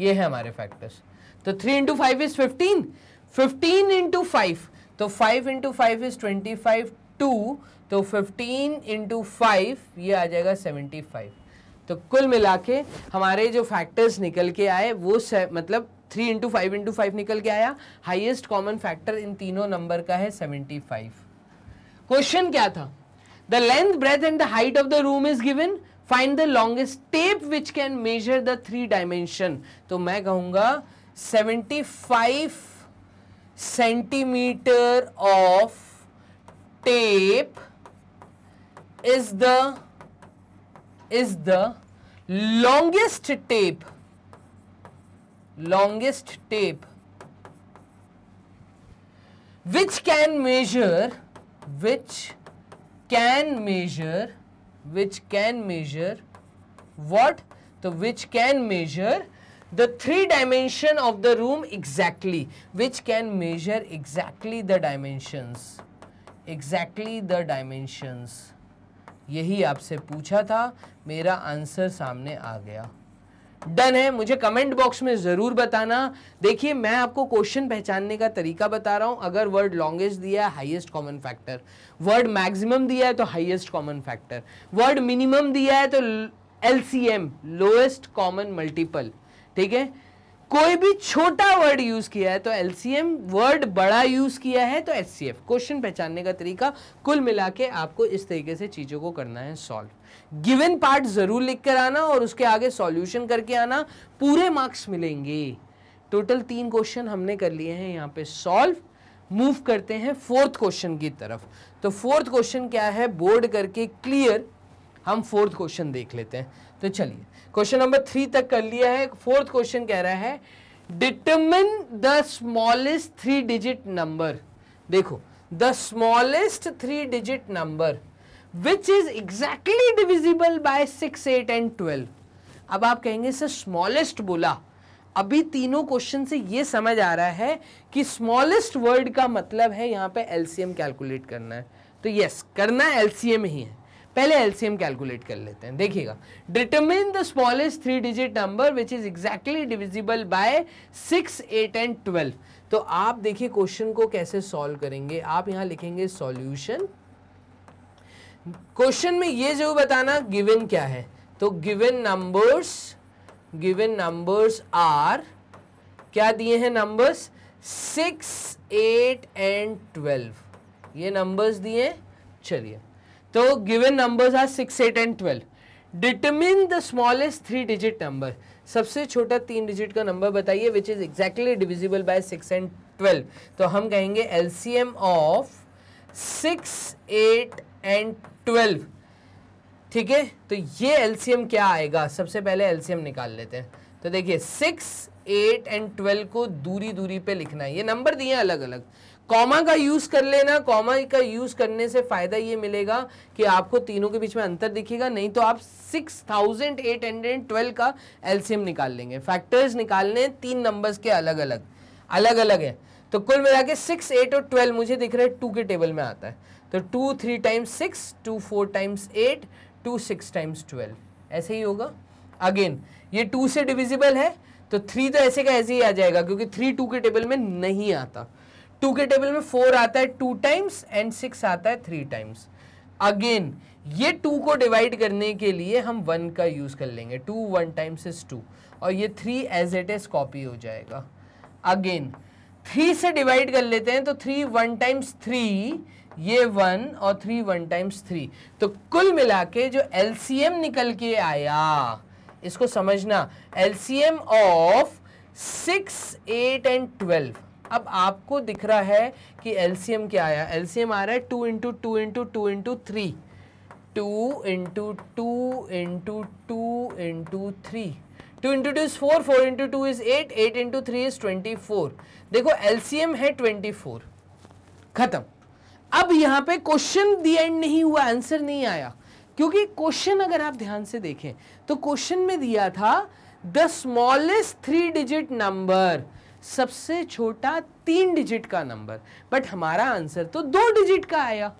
ये है हमारे फैक्टर्स तो three into five is fifteen fifteen into five तो five into five is twenty five two तो 15 इंटू फाइव ये आ जाएगा 75 तो कुल मिला के हमारे जो फैक्टर्स निकल के आए वो मतलब three into five into five निकल के आया हाईएस्ट कॉमन फैक्टर इन तीनों नंबर का है 75 क्वेश्चन क्या था the length breadth and the height of the room is given find the longest tape which can measure the three dimension तो मैं कहूंगा 75 centimetre of tape is the is the longest tape longest tape which can measure which can measure which can measure what so which can measure the three dimension of the room exactly which can measure exactly the dimensions exactly the dimensions यही आपसे पूछा था मेरा answer सामने आ गया done है मुझे comment box में ज़रूर बताना देखिए मैं आपको क्वेश्चन पहचानने का तरीका बता रहा हूँ अगर वर्ड लॉन्गेस्ट दिया है highest common factor word maximum दिया है तो highest common factor word minimum दिया है तो L C M lowest common multiple ठीक है कोई भी छोटा वर्ड यूज किया है तो एलसीएम वर्ड बड़ा यूज किया है तो एफ क्वेश्चन पहचानने का तरीका कुल मिला के आपको इस तरीके से चीजों को करना है सॉल्व गिवन पार्ट जरूर लिख कर आना और उसके आगे सॉल्यूशन करके आना पूरे मार्क्स मिलेंगे टोटल तीन क्वेश्चन हमने कर लिए हैं यहाँ पे सॉल्व मूव करते हैं फोर्थ क्वेश्चन की तरफ तो फोर्थ क्वेश्चन क्या है बोर्ड करके क्लियर हम फोर्थ क्वेश्चन देख लेते हैं तो चलिए क्वेश्चन नंबर थ्री तक कर लिया है फोर्थ क्वेश्चन कह रहा है determine the smallest three digit number देखो the smallest three digit number which is exactly divisible by six eight and twelve अब आप कहेंगे सर स्मॉलेस्ट बोला अभी तीनों क्वेश्चन से ये समझ आ रहा है कि स्मॉलेस्ट वर्ड का मतलब है यहाँ पे एलसीएम कैलकुलेट करना है तो यस करना एलसीएम ही है पहले एलसीएम कैलकुलेट कर लेते हैं देखिएगा determine the smallest three digit number which is exactly divisible by six eight and twelve तो आप देखिए क्वेश्चन को कैसे सॉल्व करेंगे आप यहां लिखेंगे सॉल्यूशन क्वेश्चन में ये जरूर बताना गिवन क्या है तो given numbers given numbers are क्या दिए हैं numbers six eight and twelve ये नंबर्स दिए चलिए तो given numbers are six eight and twelve determine the smallest three digit number सबसे छोटा तीन डिजिट का नंबर बताइए which is exactly divisible by six and twelve तो हम कहेंगे L C M of six eight and twelve ठीक है तो ये एल सी एम क्या आएगा सबसे पहले एल सी एम निकाल लेते हैं तो देखिए सिक्स एट एंड ट्वेल्व को दूरी दूरी पे लिखना है ये नंबर दिए अलग अलग कॉमा का यूज कर लेना कॉमा का यूज करने से फायदा ये मिलेगा कि आपको तीनों के बीच में अंतर दिखेगा नहीं तो आप 6812 का एल्सियम निकाल लेंगे फैक्टर्स निकालने तीन नंबर्स के अलग अलग अलग अलग है तो कुल मिला के सिक्स एट और ट्वेल्व मुझे दिख रहा है टू के टेबल में आता है तो two three times six two four times eight two six times twelve ऐसे ही होगा अगेन ये टू से डिविजिबल है तो थ्री तो ऐसे का ऐसे ही आ जाएगा क्योंकि थ्री टू के टेबल में नहीं आता टू के टेबल में फोर आता है टू टाइम्स एंड सिक्स आता है थ्री टाइम्स अगेन ये टू को डिवाइड करने के लिए हम वन का यूज़ कर लेंगे two one times is two और ये three as it is copy हो जाएगा अगेन थ्री से डिवाइड कर लेते हैं तो थ्री वन टाइम्स थ्री ये वन और थ्री वन टाइम्स थ्री तो कुल मिला के जो एल निकल के आया इसको समझना L of six eight and twelve अब आपको दिख रहा है कि एलसीएम क्या आया एलसीएम आ रहा है two into two into two into three two into two into two into three two into two is four four into two is eight eight into three is twenty four देखो LCM है twenty four खत्म अब यहाँ पे question the and नहीं हुआ answer नहीं आया क्योंकि क्वेश्चन अगर आप ध्यान से देखें तो क्वेश्चन में दिया था the smallest three digit number सबसे छोटा तीन डिजिट का नंबर बट हमारा आंसर तो दो डिजिट का आया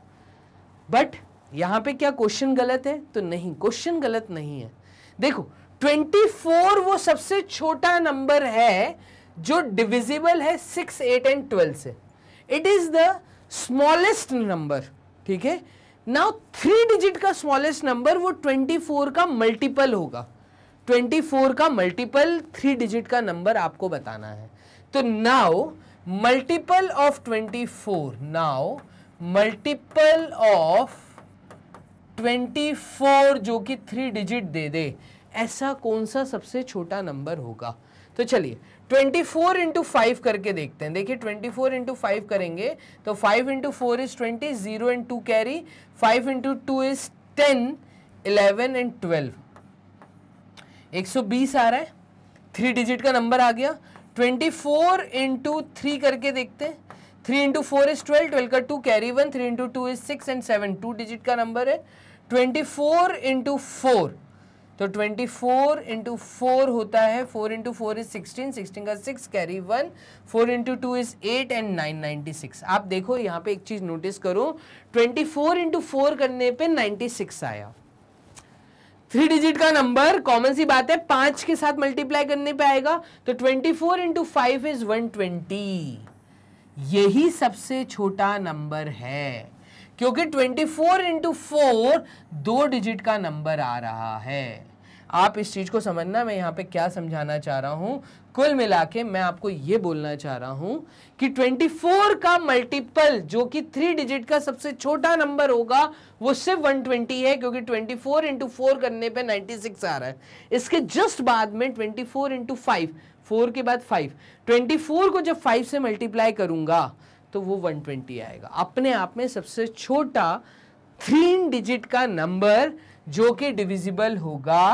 बट यहां पे क्या क्वेश्चन गलत है तो नहीं क्वेश्चन गलत नहीं है देखो 24 वो सबसे छोटा नंबर है जो डिविजिबल है 6, 8 एंड 12 से it is the smallest number ठीक है नाउ थ्री डिजिट का स्मॉलेस्ट नंबर वो 24 का मल्टीपल होगा 24 का मल्टीपल थ्री डिजिट का नंबर आपको बताना है तो now multiple of 24 now multiple of 24 जो कि थ्री डिजिट दे दे ऐसा कौन सा सबसे छोटा नंबर होगा तो चलिए 24 फोर इंटू फाइव करके देखते हैं देखिए 24 फोर इंटू फाइव करेंगे तो 5 into four is twenty zero and two carry 5 into two is ten eleven and twelve 120 आ रहा है थ्री डिजिट का नंबर आ गया ट्वेंटी फोर इंटू थ्री करके देखते हैं three into four is twelve twelve का two carry one three into two is six and seven two digit का नंबर है ट्वेंटी फोर इंटू फोर तो ट्वेंटी फोर इंटू फोर होता है four into four is sixteen sixteen का six carry one four into two is eight and nine ninety six आप देखो यहाँ पे एक चीज़ नोटिस करो ट्वेंटी फोर इंटू फोर करने पे नाइन्टी सिक्स आया थ्री डिजिट का नंबर कॉमन सी बात है पांच के साथ मल्टीप्लाई करने पे आएगा तो twenty four into five is one twenty यही सबसे छोटा नंबर है क्योंकि ट्वेंटी फोर इंटू फोर दो डिजिट का नंबर आ रहा है आप इस चीज को समझना मैं यहाँ पे क्या समझाना चाह रहा हूं कुल मिला के मैं आपको ये बोलना चाह रहा हूं कि 24 का मल्टीपल जो कि थ्री डिजिट का सबसे छोटा नंबर होगा वो सिर्फ 120 है क्योंकि 24 फोर इंटू फोर करने पे 96 आ रहा है इसके जस्ट बाद में 24 फोर इंटू फाइव फोर के बाद फाइव 24 को जब फाइव से मल्टीप्लाई करूंगा तो वो 120 आएगा अपने आप में सबसे छोटा थ्री डिजिट का नंबर जो कि डिविजिबल होगा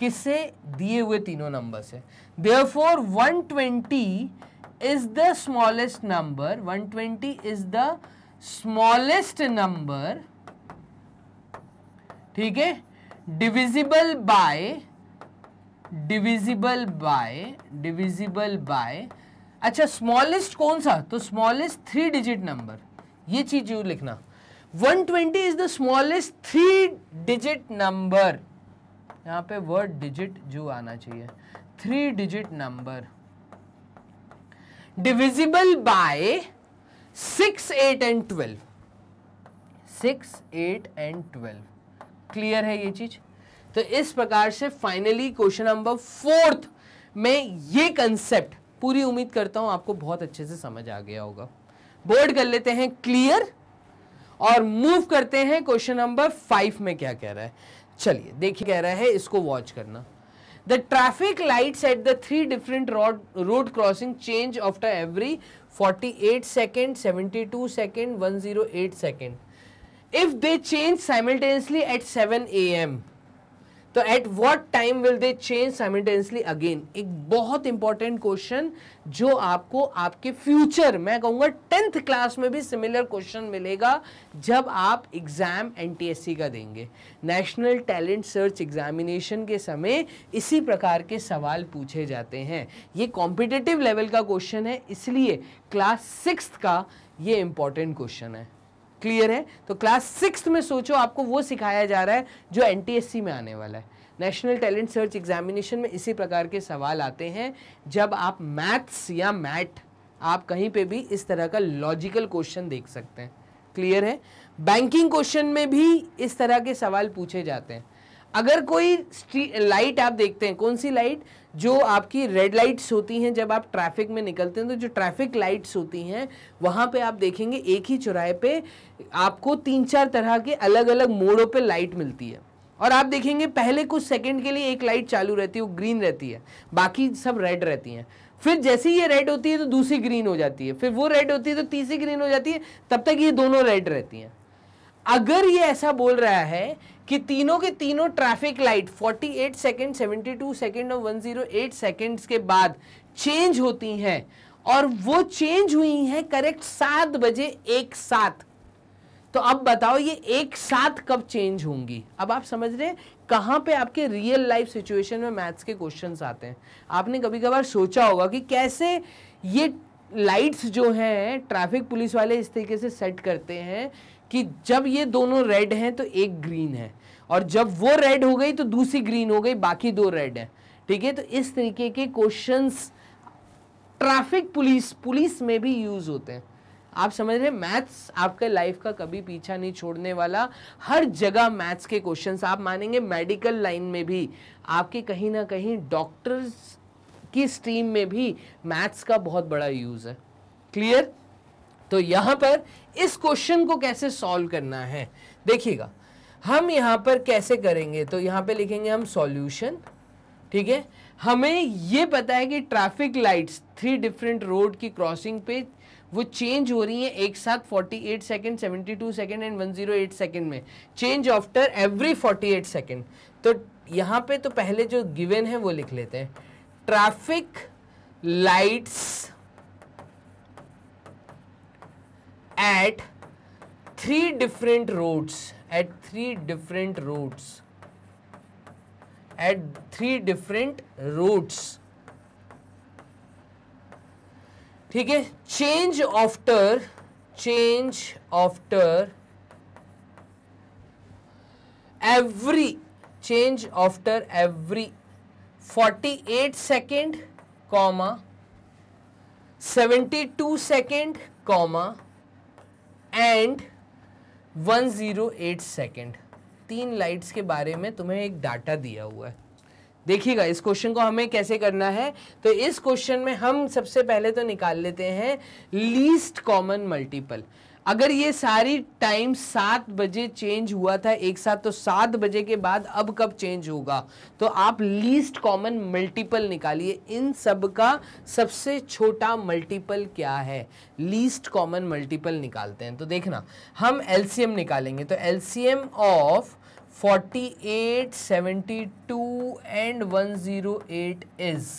किसे दिए हुए तीनों नंबर से therefore 120 is the smallest number 120 is the smallest number ठीक है divisible by divisible by divisible by अच्छा smallest कौन सा तो smallest three digit number ये चीज यू लिखना 120 is the smallest three digit number यहाँ पे word digit जो आना चाहिए three digit number divisible by six eight and twelve six eight and twelve clear है ये चीज तो इस प्रकार से फाइनली क्वेश्चन नंबर फोर्थ में ये कंसेप्ट पूरी उम्मीद करता हूं आपको बहुत अच्छे से समझ आ गया होगा बोर्ड कर लेते हैं क्लियर और मूव करते हैं क्वेश्चन नंबर फाइव में क्या कह रहा है चलिए देखिए कह रहा है इसको वॉच करना The traffic lights at the three different road, road crossing change after every 48 second, 72 second, 108 second. If they change simultaneously at 7 a.m., तो at what time will they change simultaneously again एक बहुत important question जो आपको आपके future मैं कहूँगा tenth class में भी सिमिलर क्वेश्चन मिलेगा जब आप एग्ज़ाम एनटीएससी का देंगे नेशनल टैलेंट सर्च एग्जामिनेशन के समय इसी प्रकार के सवाल पूछे जाते हैं ये कॉम्पिटिटिव लेवल का क्वेश्चन है इसलिए क्लास सिक्स का ये इम्पॉर्टेंट क्वेश्चन है क्लियर है तो क्लास सिक्स में सोचो आपको वो सिखाया जा रहा है जो एन में आने वाला है नेशनल टैलेंट सर्च एग्जामिनेशन में इसी प्रकार के सवाल आते हैं जब आप मैथ्स या मैट आप कहीं पे भी इस तरह का लॉजिकल क्वेश्चन देख सकते हैं क्लियर है बैंकिंग क्वेश्चन में भी इस तरह के सवाल पूछे जाते हैं अगर कोई लाइट आप देखते हैं कौन सी लाइट जो आपकी रेड लाइट्स होती हैं जब आप ट्रैफिक में निकलते हैं तो जो ट्रैफिक लाइट्स होती हैं वहाँ पे आप देखेंगे एक ही चौराहे पे आपको तीन चार तरह के अलग अलग मोड़ों पे लाइट मिलती है और आप देखेंगे पहले कुछ सेकंड के लिए एक लाइट चालू रहती है वो ग्रीन रहती है बाकी सब रेड रहती हैं फिर जैसे ही ये रेड होती है तो दूसरी ग्रीन हो जाती है फिर वो रेड होती है तो तीसरी ग्रीन हो जाती है तब तक ये दोनों रेड रहती हैं अगर ये ऐसा बोल रहा है कि तीनों के तीनों ट्रैफिक लाइट 48 सेकंड 72 सेकंड और 108 सेकंड्स के बाद चेंज होती हैं और वो चेंज हुई हैं करेक्ट सात बजे एक साथ तो अब बताओ ये एक साथ कब चेंज होंगी अब आप समझ रहे हैं कहां पे आपके रियल लाइफ सिचुएशन में मैथ्स के क्वेश्चंस आते हैं आपने कभी कभार सोचा होगा कि कैसे ये लाइट्स जो हैं ट्रैफिक पुलिस वाले इस तरीके से सेट करते हैं कि जब ये दोनों रेड हैं तो एक ग्रीन है और जब वो रेड हो गई तो दूसरी ग्रीन हो गई बाकी दो रेड हैं ठीक है तो इस तरीके के क्वेश्चंस ट्रैफिक पुलिस पुलिस में भी यूज़ होते हैं आप समझ रहे मैथ्स आपके लाइफ का कभी पीछा नहीं छोड़ने वाला हर जगह मैथ्स के क्वेश्चंस आप मानेंगे मेडिकल लाइन में भी आपके कहीं ना कहीं डॉक्टर्स की स्ट्रीम में भी मैथ्स का बहुत बड़ा यूज़ है क्लियर तो यहाँ पर इस क्वेश्चन को कैसे सॉल्व करना है देखिएगा हम यहाँ पर कैसे करेंगे तो यहाँ पे लिखेंगे हम सॉल्यूशन ठीक है हमें ये पता है कि traffic lights three different road की क्रॉसिंग पे वो चेंज हो रही है एक साथ 48 seventy two second and 108 second में चेंज आफ्टर एवरी 48 सेकेंड तो यहाँ पे तो पहले जो गिवन है वो लिख लेते हैं traffic lights at three different roads at three different roads at three different roads ठीक है change after change after every change after every forty eight second comma seventy two second comma and 108 second तीन lights के बारे में तुम्हें एक data दिया हुआ है देखिएगा इस क्वेश्चन को हमें कैसे करना है तो इस क्वेश्चन में हम सबसे पहले तो निकाल लेते हैं लीस्ट कॉमन मल्टीपल अगर ये सारी टाइम सात बजे चेंज हुआ था एक साथ तो सात बजे के बाद अब कब चेंज होगा तो आप लीस्ट कॉमन मल्टीपल निकालिए इन सब का सबसे छोटा मल्टीपल क्या है लीस्ट कॉमन मल्टीपल निकालते हैं तो देखना हम एलसीएम निकालेंगे तो LCM of 48, 72 and 108 is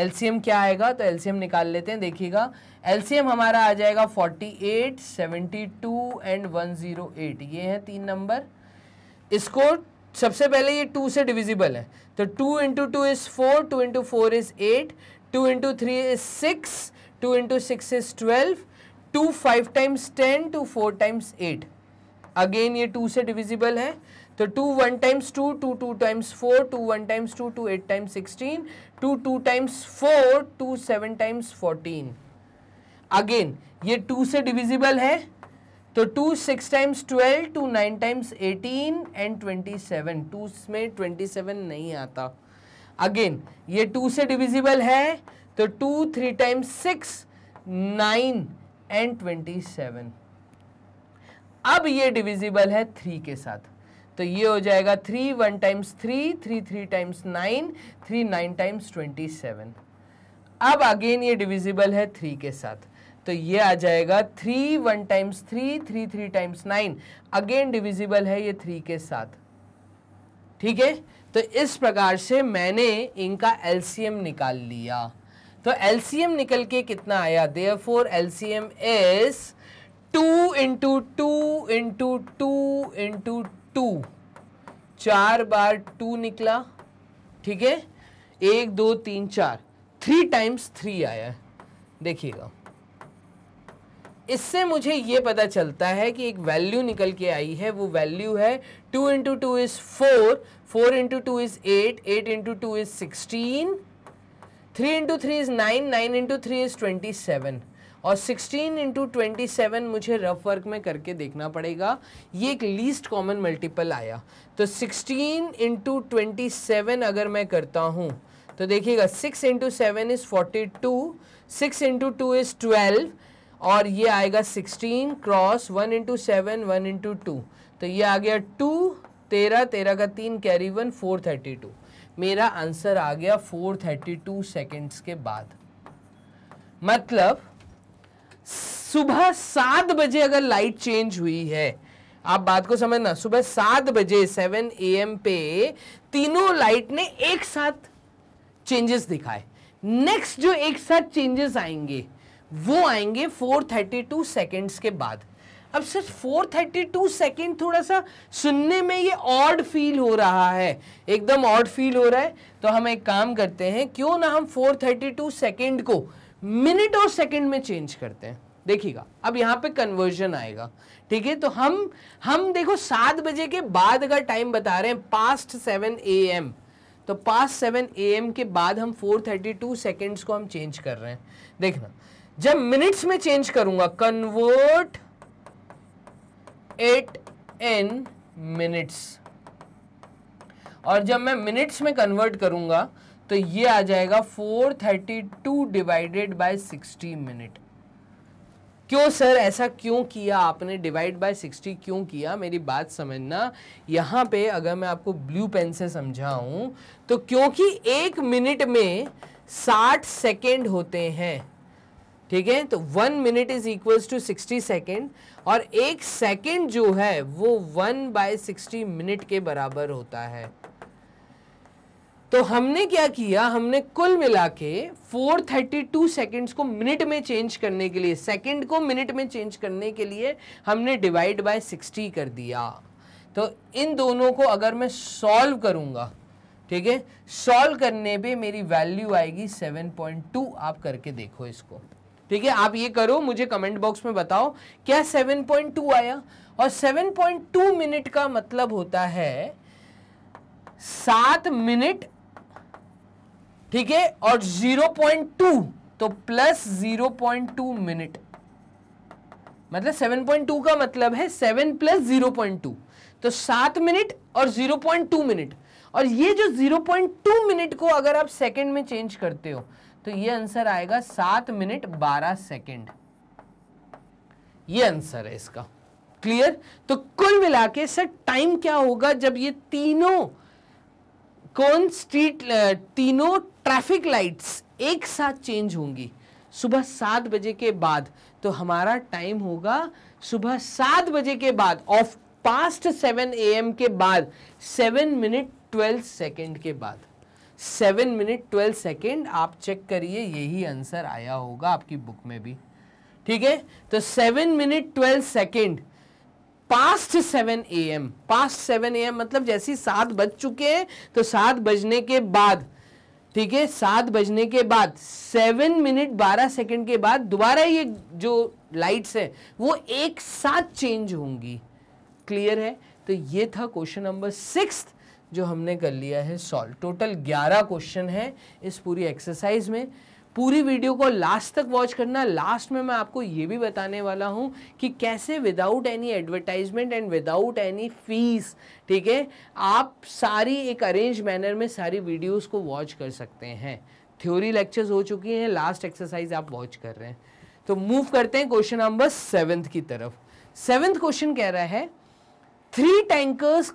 LCM क्या आएगा तो एलसीएम निकाल लेते हैं देखिएगा एलसीएम हमारा आ जाएगा 48, 72 एंड 108 ये हैं तीन नंबर इसको सबसे पहले ये टू से डिविजिबल है तो two into two is four two into four is eight two into three is six two into six is twelve two five times ten two four times eight again ये two से divisible है तो two one times two two two times four two one times two two eight times sixteen two two times four two seven times fourteen again ये two से divisible है तो to six times twelve two nine times eighteen and twenty seven two में twenty seven नहीं आता again ये two से divisible है तो two three times six nine and twenty seven अब ये डिविजिबल है थ्री के साथ तो ये हो जाएगा three one times three three three times nine three nine times twenty seven अब अगेन ये डिविजिबल है थ्री के साथ तो ये आ जाएगा three one times three three three times nine again divisible है ये थ्री के साथ ठीक है तो इस प्रकार से मैंने इनका एलसीएम निकाल लिया तो एलसीएम निकल के कितना आया therefore LCM is two into two into two into two चार बार टू निकला ठीक है एक दो तीन चार थ्री टाइम्स थ्री आया देखिएगा इससे मुझे ये पता चलता है कि एक वैल्यू निकल के आई है वो वैल्यू है two into two is four four into two is eight eight into two is sixteen three into three is nine nine into three is twenty seven और 16 इंटू ट्वेंटी मुझे रफ वर्क में करके देखना पड़ेगा ये एक least common multiple आया तो 16 इंटू ट्वेंटी अगर मैं करता हूँ तो देखिएगा 6 into seven is forty two six into two is twelve और ये आएगा 16 cross 1 into seven one into two तो ये आ गया 2 तेरह तेरह का तीन carry one four thirty two मेरा आंसर आ गया फोर थर्टी टू सेकेंड्स के बाद मतलब सुबह सात बजे अगर लाइट चेंज हुई है आप बात को समझना सुबह सात बजे सेवन ए एम पे तीनों लाइट ने एक साथ चेंजेस दिखाए नेक्स्ट जो एक साथ चेंजेस आएंगे वो आएंगे फोर थर्टी टू सेकेंड्स के बाद अब सिर्फ टू सेकेंड थोड़ा सा सुनने में ये ऑड फील हो रहा है एकदम ऑड फील हो रहा है तो हम एक काम करते हैं क्यों ना हम फोर थर्टी टू सेकेंड को मिनट और सेकंड में चेंज करते हैं देखिएगा अब यहाँ पे कन्वर्जन आएगा ठीक है तो हम हम देखो सात बजे के बाद अगर टाइम बता रहे हैं पास्ट सेवन ए एम तो पास्ट सेवन ए एम के बाद हम फोर थर्टी टू सेकेंड्स को हम चेंज कर रहे हैं देखना जब मिनट्स में चेंज करूंगा कन्वर्ट एट एन मिनट्स और जब मैं मिनट्स में कन्वर्ट करूंगा तो ये आ जाएगा 432 डिवाइडेड बाई सिक्सटी मिनट क्यों सर ऐसा क्यों किया आपने डिवाइड बाय 60 क्यों किया मेरी बात समझना यहाँ पे अगर मैं आपको ब्लू पेन से समझाऊं तो क्योंकि एक मिनट में 60 सेकेंड होते हैं ठीक है तो one minute is equals to sixty second और एक सेकेंड जो है वो वन बाय सिक्सटी मिनट के बराबर होता है तो हमने क्या किया हमने कुल मिला के फोर थर्टी टू सेकेंड्स को मिनट में चेंज करने के लिए सेकेंड को मिनट में चेंज करने के लिए हमने डिवाइड बाय सिक्सटी कर दिया तो इन दोनों को अगर मैं सॉल्व करूँगा ठीक है सॉल्व करने पे मेरी वैल्यू आएगी 7.2 आप करके देखो इसको ठीक है आप ये करो मुझे कमेंट बॉक्स में बताओ क्या 7.2 आया और 7.2 मिनट का मतलब होता है सात मिनट ठीक है और 0.2 तो प्लस 0.2 मिनट मतलब 7.2 का मतलब है 7 प्लस 0.2 तो 7 मिनट और 0.2 मिनट और ये जो 0.2 मिनट को अगर आप सेकंड में चेंज करते हो तो ये आंसर आएगा सात मिनट बारह सेकंड ये आंसर है इसका क्लियर तो कुल मिला के सर टाइम क्या होगा जब ये तीनों कौन स्ट्रीट तीनों ट्रैफिक लाइट्स एक साथ चेंज होंगी सुबह सात बजे के बाद तो हमारा टाइम होगा सुबह सात बजे के बाद of past seven A M के बाद सेवन मिनट ट्वेल्व सेकेंड के बाद सेवन मिनट ट्वेल्व सेकेंड आप चेक करिए यही आंसर आया होगा आपकी बुक में भी ठीक है तो seven minute twelve second past seven A M past seven A M मतलब जैसे सात बज चुके हैं तो सात बजने के बाद ठीक है सात बजने के बाद सेवन मिनट बारह सेकंड के बाद दोबारा ये जो लाइट्स है वो एक साथ चेंज होंगी क्लियर है तो ये था क्वेश्चन नंबर सिक्स जो हमने कर लिया है सॉल्व टोटल ग्यारह क्वेश्चन है इस पूरी एक्सरसाइज में पूरी वीडियो को लास्ट तक वॉच करना लास्ट में मैं आपको ये भी बताने वाला हूँ कि कैसे without any advertisement and without any fees ठीक है आप सारी एक अरेंज मैनर में सारी वीडियोस को वॉच कर सकते हैं थ्योरी लेक्चर्स हो चुकी हैं लास्ट एक्सरसाइज आप वॉच कर रहे हैं तो मूव करते हैं क्वेश्चन नंबर सेवन्थ की तरफ सेवन्थ क्वेश्चन कह रहा है litres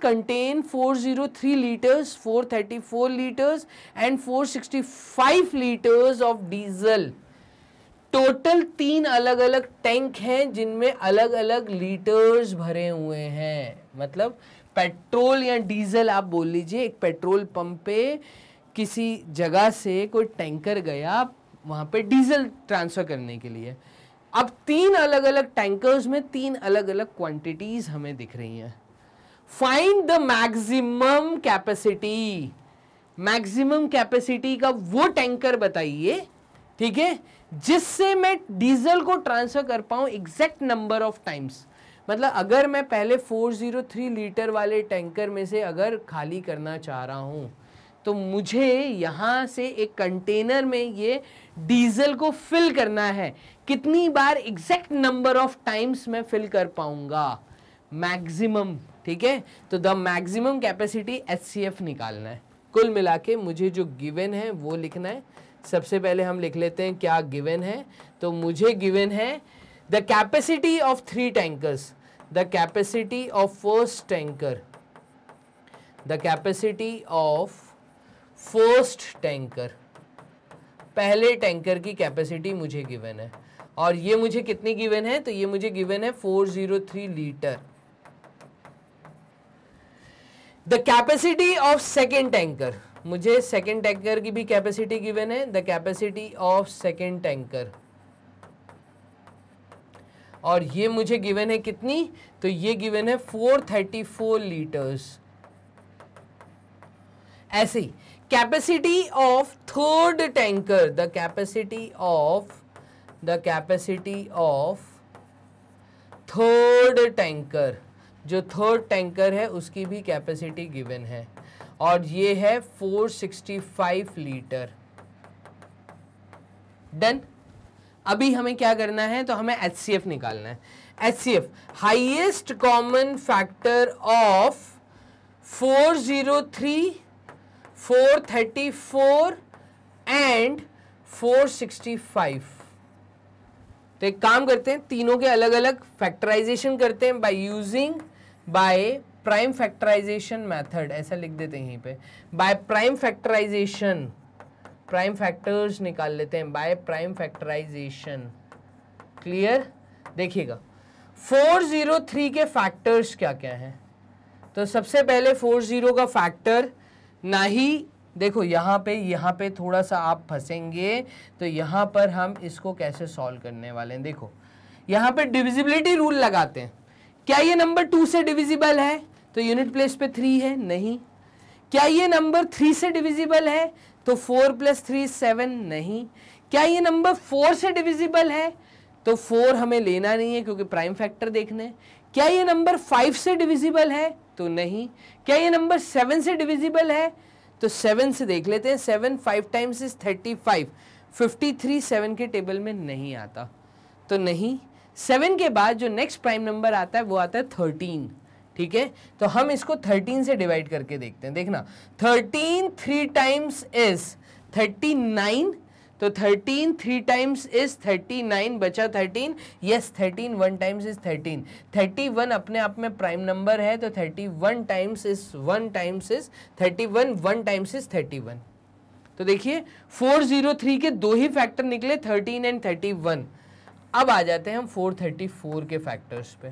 four thirty 403 litres 434 four sixty 465 litres of diesel total तीन अलग अलग टैंक हैं जिनमें अलग अलग लीटर्स भरे हुए हैं मतलब पेट्रोल या डीजल आप बोल लीजिए एक पेट्रोल पंप पे किसी जगह से कोई टैंकर गया वहाँ पे डीजल ट्रांसफ़र करने के लिए अब तीन अलग अलग टैंकर्स में तीन अलग अलग क्वांटिटीज़ हमें दिख रही हैं find the maximum capacity maximum capacity का वो टैंकर बताइए ठीक है जिससे मैं डीजल को ट्रांसफर कर पाऊं एग्जैक्ट नंबर ऑफ टाइम्स मतलब अगर मैं पहले 403 लीटर वाले टैंकर में से अगर खाली करना चाह रहा हूं तो मुझे यहां से एक कंटेनर में ये डीजल को फिल करना है कितनी बार एग्जैक्ट नंबर ऑफ टाइम्स मैं फिल कर पाऊंगा मैक्सिमम ठीक है तो द मैक्सिमम कैपेसिटी एच निकालना है कुल मिला के मुझे जो गिवन है वो लिखना है सबसे पहले हम लिख लेते हैं क्या गिवन है तो मुझे गिवन है the capacity of three tankers the capacity of first tanker the capacity of first tanker पहले टैंकर की कैपेसिटी मुझे गिवन है और ये मुझे कितनी गिवन है तो ये मुझे गिवन है 403 litre the capacity of second tanker मुझे सेकेंड टैंकर की भी कैपेसिटी गिवन है the capacity of second tanker और ये मुझे गिवन है कितनी तो ये गिवन है 434 लीटर्स ऐसे ही capacity of third tanker the capacity of the capacity of third tanker जो थर्ड टैंकर है उसकी भी कैपेसिटी गिवन है और ये है 465 लीटर डन अभी हमें क्या करना है तो हमें एच निकालना है H C F highest common factor of 403, 434 and 465 तो एक काम करते हैं तीनों के अलग अलग फैक्टराइजेशन करते हैं by using by prime factorisation method ऐसा लिख देते हैं यहीं पे by prime factorisation prime factors निकाल लेते हैं बाय प्राइम फैक्टराइजेशन क्लियर देखिएगा 403 के फैक्टर्स क्या क्या हैं तो सबसे पहले 40 का फैक्टर ना ही देखो यहाँ पे यहाँ पे थोड़ा सा आप फंसेंगे तो यहाँ पर हम इसको कैसे सॉल्व करने वाले हैं देखो यहाँ पे डिविजिबिलिटी रूल लगाते हैं क्या ये नंबर टू से डिविजिबल है तो यूनिट प्लेस पे थ्री है नहीं क्या ये नंबर थ्री से डिविजिबल है तो फोर प्लस थ्री सेवन नहीं क्या ये नंबर फोर से डिविजिबल है तो फोर हमें लेना नहीं है क्योंकि प्राइम फैक्टर देखना है क्या ये नंबर फाइव से डिविजिबल है तो नहीं क्या ये नंबर सेवन से डिविजिबल है तो सेवन से देख लेते हैं seven five times is thirty five fifty three seven के टेबल में नहीं आता तो नहीं सेवन के बाद जो नेक्स्ट प्राइम नंबर आता है वो आता है थर्टीन ठीक है तो हम इसको थर्टीन से डिवाइड करके देखते हैं देखना thirteen three times is thirty nine तो thirteen three times is thirty nine बचा thirteen yes thirteen one times is thirteen thirty one अपने आप में प्राइम नंबर है तो thirty one times is one times is thirty one one times is thirty one तो देखिए four zero three के दो ही फैक्टर निकले थर्टीन एंड थर्टी वन अब आ जाते हैं हम 434 के फैक्टर्स पे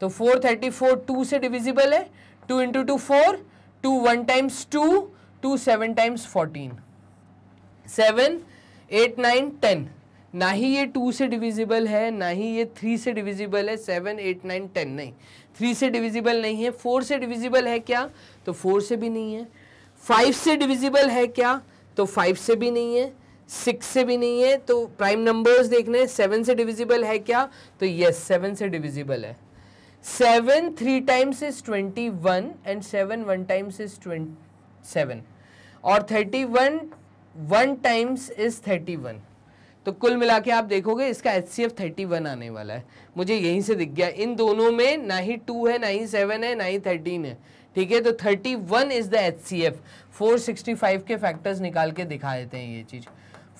तो 434 टू से डिविजिबल है two into two four two one times two two seven times fourteen seven eight nine ten ना ही ये टू से डिविजिबल है ना ही ये थ्री से डिविजिबल है सेवन एट नाइन टेन नहीं थ्री से डिविजिबल नहीं है फोर से डिविजिबल है क्या तो फोर से भी नहीं है फाइव से डिविजिबल है क्या तो फाइव से भी नहीं है सिक्स से भी नहीं है तो प्राइम नंबर्स देखने हैं सेवन से डिविजिबल है क्या तो यस सेवन से डिविजिबल है seven three times is twenty one and seven one times is twenty seven और thirty one one times is thirty one तो कुल मिला के आप देखोगे इसका H C F thirty one आने वाला है मुझे यहीं से दिख गया इन दोनों में ना ही टू है ना ही सेवन है ना ही थर्टीन है ठीक है तो thirty one is the H C F four sixty five के फैक्टर्स निकाल के दिखा देते हैं ये चीज़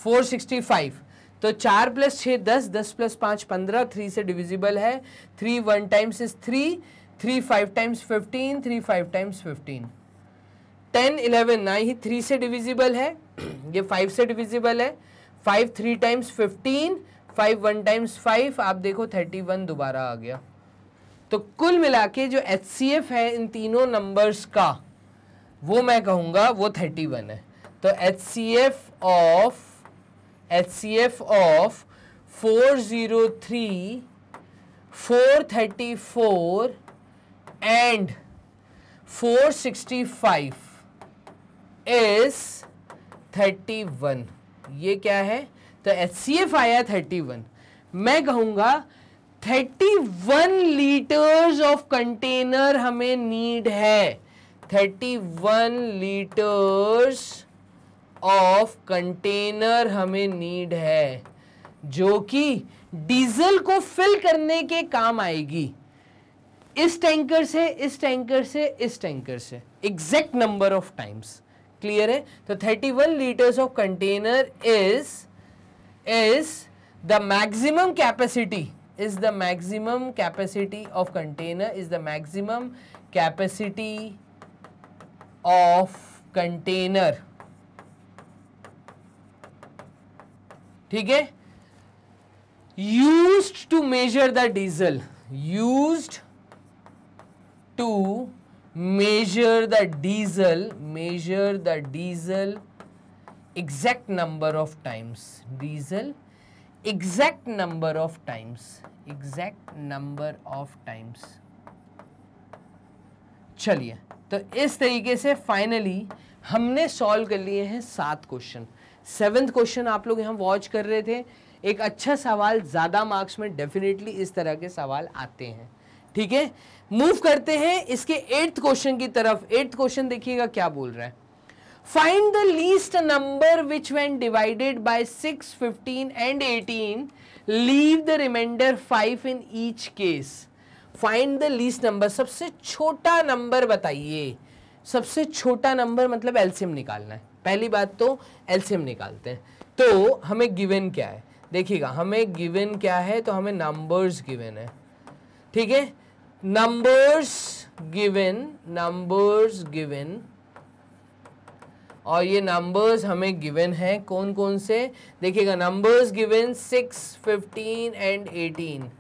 फोर सिक्सटी फाइव तो चार प्लस छः दस दस प्लस पाँच पंद्रह थ्री से डिविजिबल है three one times is three three five times fifteen three five times fifteen ten eleven ना ही थ्री से डिविजिबल है ये फाइव से डिविजिबल है five three times fifteen five one times five आप देखो थर्टी वन दोबारा आ गया तो कुल मिला के जो एच सी एफ है इन तीनों नंबर्स का वो मैं कहूँगा वो थर्टी वन है तो H C F of H C F of four zero three four thirty four and four sixty five is thirty one ये क्या है तो एच सी एफ आया थर्टी वन मैं कहूँगा thirty one litres of container हमें need है thirty one litres of container हमें नीड है जो कि डीजल को फिल करने के काम आएगी इस टैंकर से इस टैंकर से इस टैंकर से exact number of times clear है तो 31 litres of container is is the maximum capacity is the maximum capacity of container is the maximum capacity of container ठीक है use to measure the diesel use to measure the diesel measure the diesel exact number of times diesel exact number of times exact number of times चलिए तो इस तरीके से finally हमने solve कर लिए हैं सात क्वेश्चन सेवेंथ क्वेश्चन आप लोग यहाँ वॉच कर रहे थे एक अच्छा सवाल ज़्यादा मार्क्स में डेफिनेटली इस तरह के सवाल आते हैं ठीक है मूव करते हैं इसके एट्थ क्वेश्चन की तरफ एट्थ क्वेश्चन देखिएगा क्या बोल रहा है find the least number which when divided by six fifteen and eighteen leave the remainder five in each case find the least number सबसे छोटा नंबर बताइए सबसे छोटा नंबर मतलब एल्सियम निकालना है पहली बात तो एल्सियम निकालते हैं तो हमें गिवन क्या है देखिएगा हमें गिवन क्या है तो हमें नंबर्स गिवन है ठीक है नंबर्स गिवन नंबर्स गिवन और ये नंबर्स हमें गिवन है कौन कौन से देखिएगा numbers given six fifteen and eighteen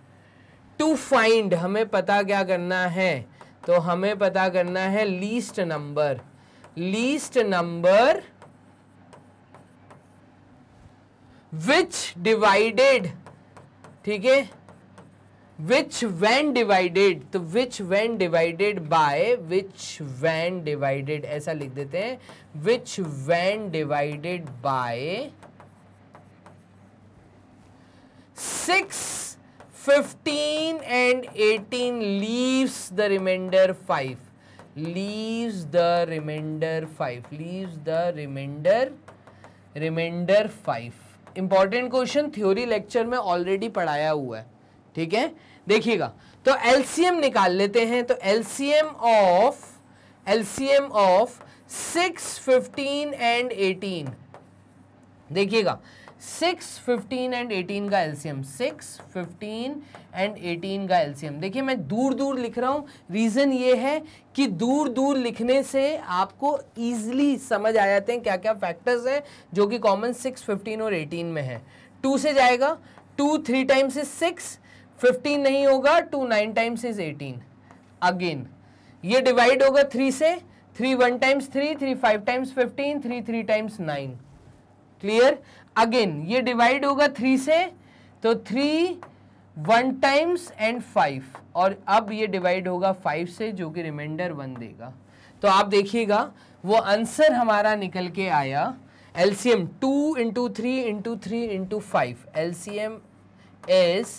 to find हमें पता क्या करना है तो हमें पता करना है least number least number which divided ठीक है विच वैन डिवाइडेड तो which when divided by which when divided ऐसा लिख देते हैं which when divided by six fifteen and eighteen leaves the remainder five leaves the remainder five leaves the remainder remainder five important question theory lecture में already पढ़ाया हुआ है ठीक है देखिएगा तो एलसीएम निकाल लेते हैं तो LCM of LCM of six fifteen and eighteen देखिएगा सिक्स फिफ्टीन एंड एटीन का LCM six fifteen and eighteen का एलसीएम देखिए मैं दूर दूर लिख रहा हूँ रीज़न ये है कि दूर दूर लिखने से आपको ईजिली समझ आ जाते हैं क्या क्या फैक्टर्स हैं जो कि कॉमन सिक्स फिफ्टीन और एटीन में है टू से जाएगा two three times is six fifteen नहीं होगा two nine times is eighteen again ये डिवाइड होगा थ्री से three one times three three five times fifteen three three times nine clear again ये डिवाइड होगा थ्री से तो three one times and five और अब ये डिवाइड होगा फाइव से जो कि रिमाइंडर वन देगा तो आप देखिएगा वो आंसर हमारा निकल के आया L C M two into three into three into five L C M S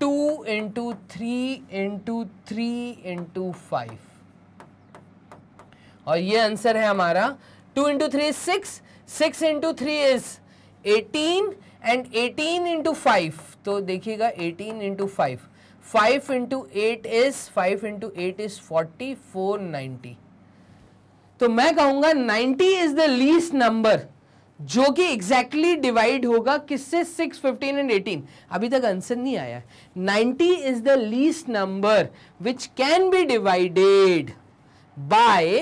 two into three into three into five और ये आंसर है हमारा two into three six six into three is 18 and 18 into five तो देखिएगा 18 into five five into eight is five into eight is forty four ninety तो मैं कहूंगा 90 is the least number जो कि एग्जैक्टली डिवाइड होगा किससे 6, 15 एंड 18 अभी तक आंसर नहीं आया 90 is the least number which can be divided by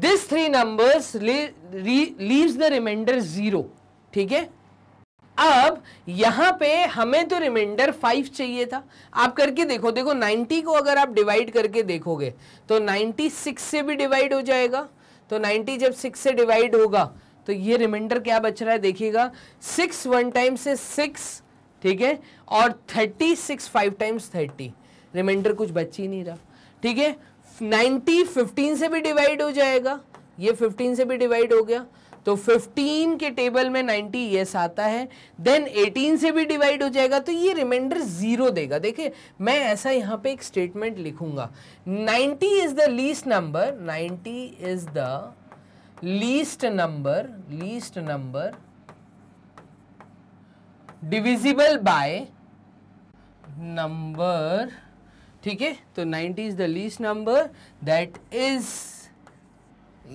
this three numbers leaves the remainder zero ठीक है अब यहां पे हमें तो रिमाइंडर फाइव चाहिए था आप करके देखो देखो नाइन्टी को अगर आप डिवाइड करके देखोगे तो सिक्स से भी डिवाइड हो जाएगा तो नाइन्टी जब सिक्स से डिवाइड होगा तो ये रिमाइंडर क्या बच रहा है देखिएगा सिक्स वन टाइम से सिक्स ठीक है और thirty six five times thirty remainder कुछ बच ही नहीं रहा ठीक है नाइन्टी फिफ्टीन से भी डिवाइड हो जाएगा ये फिफ्टीन से भी डिवाइड हो गया तो 15 के टेबल में 90 यस आता है देन 18 से भी डिवाइड हो जाएगा तो ये रिमाइंडर ज़ीरो देगा देखिए मैं ऐसा यहां पे एक स्टेटमेंट लिखूंगा 90 is the least number 90 is the least number least number divisible by number ठीक है तो 90 is the least number that is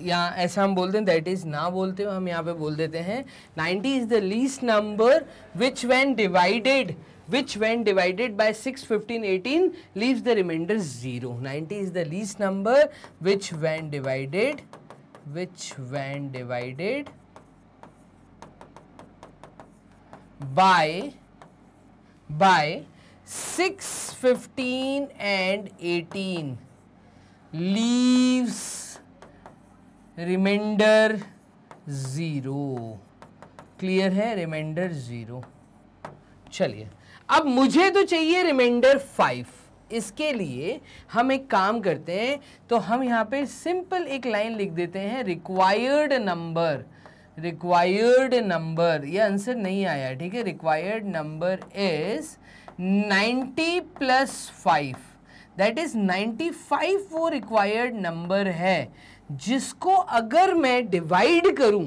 या ऐसा हम बोलते हैं दैट इज़ ना बोलते हो हम यहाँ पे बोल देते हैं 90 is the least number which when divided which when divided by 6, 15, 18 leaves the remainder 0. 90 is the least number which when divided, which when divided by, by 6, 15 and 18 leaves remainder zero clear है remainder zero चलिए अब मुझे तो चाहिए reminder five इसके लिए हम एक काम करते हैं तो हम यहाँ पे सिंपल एक लाइन लिख देते हैं रिक्वायर्ड नंबर रिक्वायर्ड नंबर ये आंसर नहीं आया ठीक है required number is 90 plus five that is 95 वो रिक्वायर्ड नंबर है जिसको अगर मैं डिवाइड करूं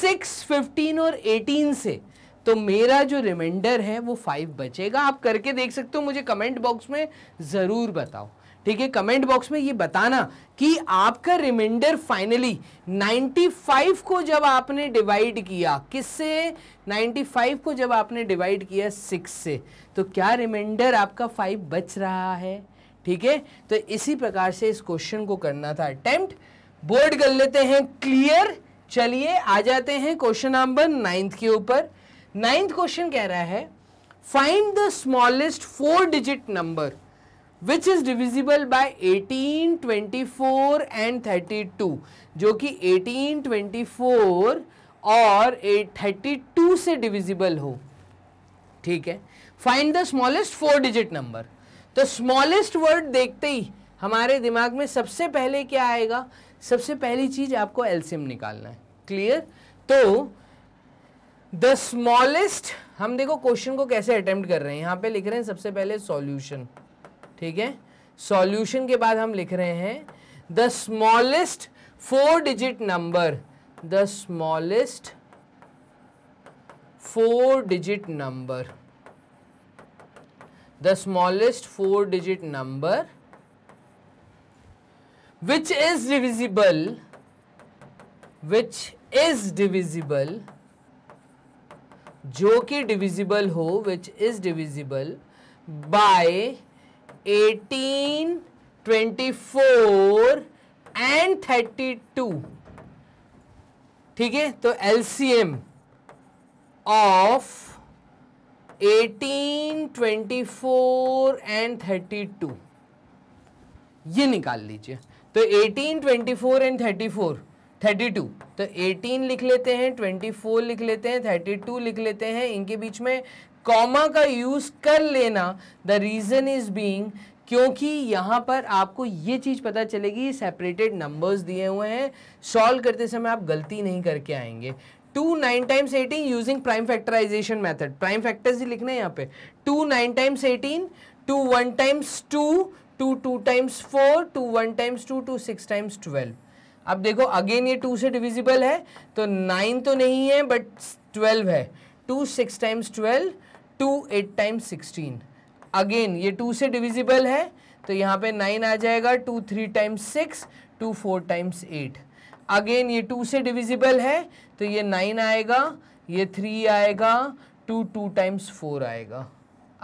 सिक्स फिफ्टीन और एटीन से तो मेरा जो रिमाइंडर है वो फाइव बचेगा आप करके देख सकते हो मुझे कमेंट बॉक्स में ज़रूर बताओ ठीक है कमेंट बॉक्स में ये बताना कि आपका रिमाइंडर फाइनली 95 को जब आपने डिवाइड किया किससे 95 को जब आपने डिवाइड किया 6 से तो क्या रिमाइंडर आपका 5 बच रहा है ठीक है तो इसी प्रकार से इस क्वेश्चन को करना था अटेम्प्ट बोर्ड कर लेते हैं क्लियर चलिए आ जाते हैं क्वेश्चन नंबर नाइन्थ के ऊपर नाइन्थ क्वेश्चन कह रहा है find the smallest four digit number which is divisible by 18, 24 and 32 जो कि 18, 24 और 32 से डिविजिबल हो ठीक है find the smallest four digit number तो स्मॉलेस्ट वर्ड देखते ही हमारे दिमाग में सबसे पहले क्या आएगा सबसे पहली चीज आपको एल्सियम निकालना है क्लियर तो द स्मॉलेस्ट हम देखो क्वेश्चन को कैसे अटेम्प्ट कर रहे हैं यहां पे लिख रहे हैं सबसे पहले सॉल्यूशन ठीक है सॉल्यूशन के बाद हम लिख रहे हैं the smallest four digit number the smallest four digit number the smallest four digit number which is divisible which is divisible जो कि divisible हो which is divisible by 18 24 and 32 ठीक है तो एलसीएम ऑफ 18, 24 एंड 32 ये निकाल लीजिए तो 18, 24 एंड 34, 32 तो 18 लिख लेते हैं 24 लिख लेते हैं 32 लिख लेते हैं इनके बीच में कॉमा का यूज़ कर लेना द रीज़न इज़ बींग क्योंकि यहाँ पर आपको ये चीज़ पता चलेगी सेपरेटेड नंबर्स दिए हुए हैं सॉल्व करते समय आप गलती नहीं करके आएंगे two nine times eighteen using prime factorisation method prime factors ही लिखने हैं यहाँ पे two nine times eighteen two one times two two two times four two one times two two six times twelve अब देखो अगेन ये two से divisible है तो नाइन तो नहीं है बट ट्वेल्व है two six times twelve two eight times sixteen again ये टू से डिविजिबल है तो यहाँ पे नाइन आ जाएगा two three times six two four times eight again ये टू से डिविजिबल है तो ये नाइन आएगा ये थ्री आएगा टू टू टाइम्स फोर आएगा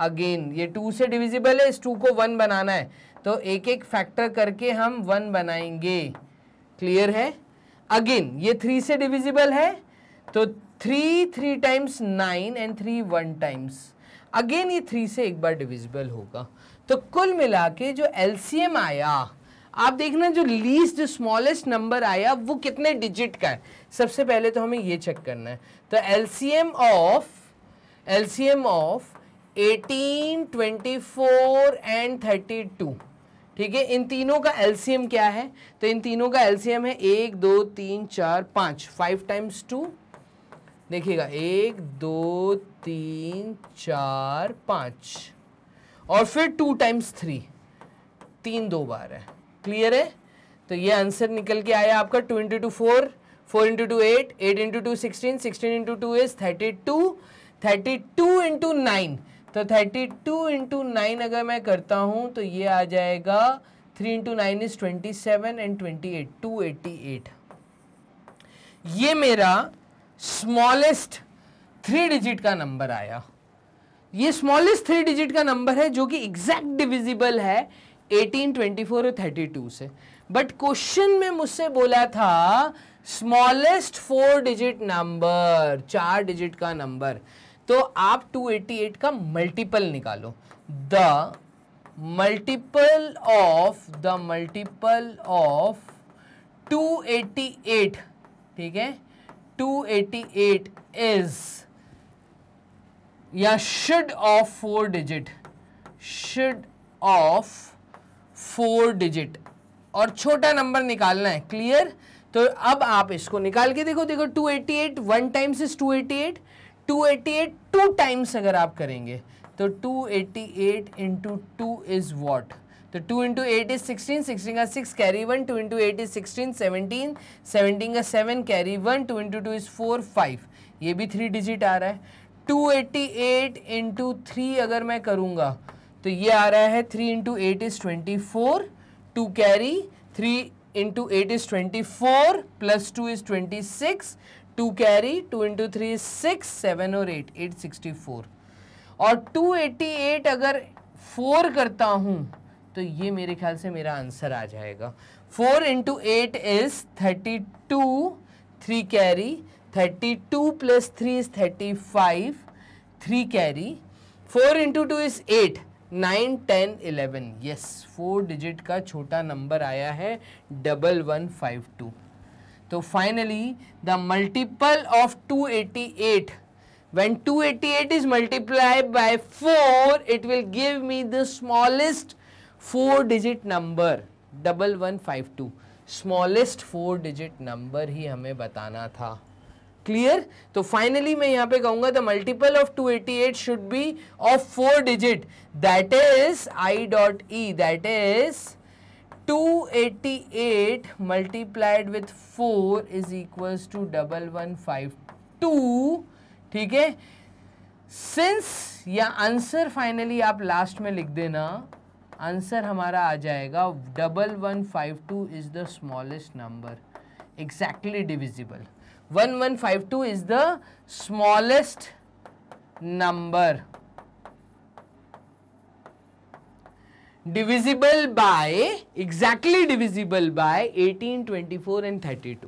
अगेन ये टू से डिविजिबल है इस टू को वन बनाना है तो एक एक फैक्टर करके हम वन बनाएंगे क्लियर है अगेन ये थ्री से डिविजिबल है तो three three times nine and three one times again ये थ्री से एक बार डिविजिबल होगा तो कुल मिला के जो एलसीएम आया आप देखना जो लीस्ट जो स्मॉलेस्ट नंबर आया वो कितने डिजिट का है सबसे पहले तो हमें ये चेक करना है तो LCM of LCM of 18, four and 32 ठीक है इन तीनों का एलसीएम क्या है तो इन तीनों का एलसीएम है एक दो तीन चार पाँच फाइव टाइम्स टू देखिएगा एक दो तीन चार पाँच और फिर टू टाइम्स थ्री तीन दो बार है क्लियर है तो ये आंसर निकल के आया आपका two into two four four into two eight eight into two sixteen sixteen into two is thirty two thirty two into nine तो 32 टू इंटू नाइन अगर मैं करता हूँ तो ये आ जाएगा three into nine is twenty seven and twenty eight two eighty eight ये मेरा स्मॉलेस्ट थ्री डिजिट का नंबर आया ये स्मॉलेस्ट थ्री डिजिट का नंबर है जो कि एग्जैक्ट डिविजिबल है 18, 24 और 32 से बट क्वेश्चन में मुझसे बोला था स्मॉलेस्ट फोर डिजिट नंबर चार डिजिट का नंबर तो आप 288 का मल्टीपल निकालो the multiple of the multiple of 288 ठीक है 288 इज या should of four digit should of four digit और छोटा नंबर निकालना है क्लियर तो अब आप इसको निकाल के देखो देखो 288 one times is eight two eighty eight two times अगर आप करेंगे तो two eighty eight into two is what तो two into eight is sixteen sixteen का six carry one two into eight is sixteen seventeen seventeen का seven carry one two into two is four five ये भी three digit आ रहा है two eighty eight into three अगर मैं करूँगा तो ये आ रहा है three into eight is twenty four two carry three into eight is twenty four plus two is twenty six two carry two into three six seven और eight eight sixty four और two eighty eight अगर four करता हूँ तो ये मेरे ख्याल से मेरा आंसर आ जाएगा four into eight is thirty two three carry thirty two plus three is thirty five three carry four into two is eight nine ten eleven yes four digit का छोटा नंबर आया है डबल वन फाइव टू तो finally the multiple of 288 eighty eight when two eighty eight is multiply by four it will give me the smallest four digit number double one five to smallest four digit number ही हमें बताना था clear तो finally मैं यहां पे कहूंगा the multiple of 288 should be of four digit that is I dot E that is 288 multiplied with 4 is equals to double one five two ठीक है सिंस या आंसर फाइनली आप लास्ट में लिख देना आंसर हमारा आ जाएगा double one five two is the smallest number exactly divisible one one five two is the smallest number divisible by exactly divisible by 18, 24 and 32.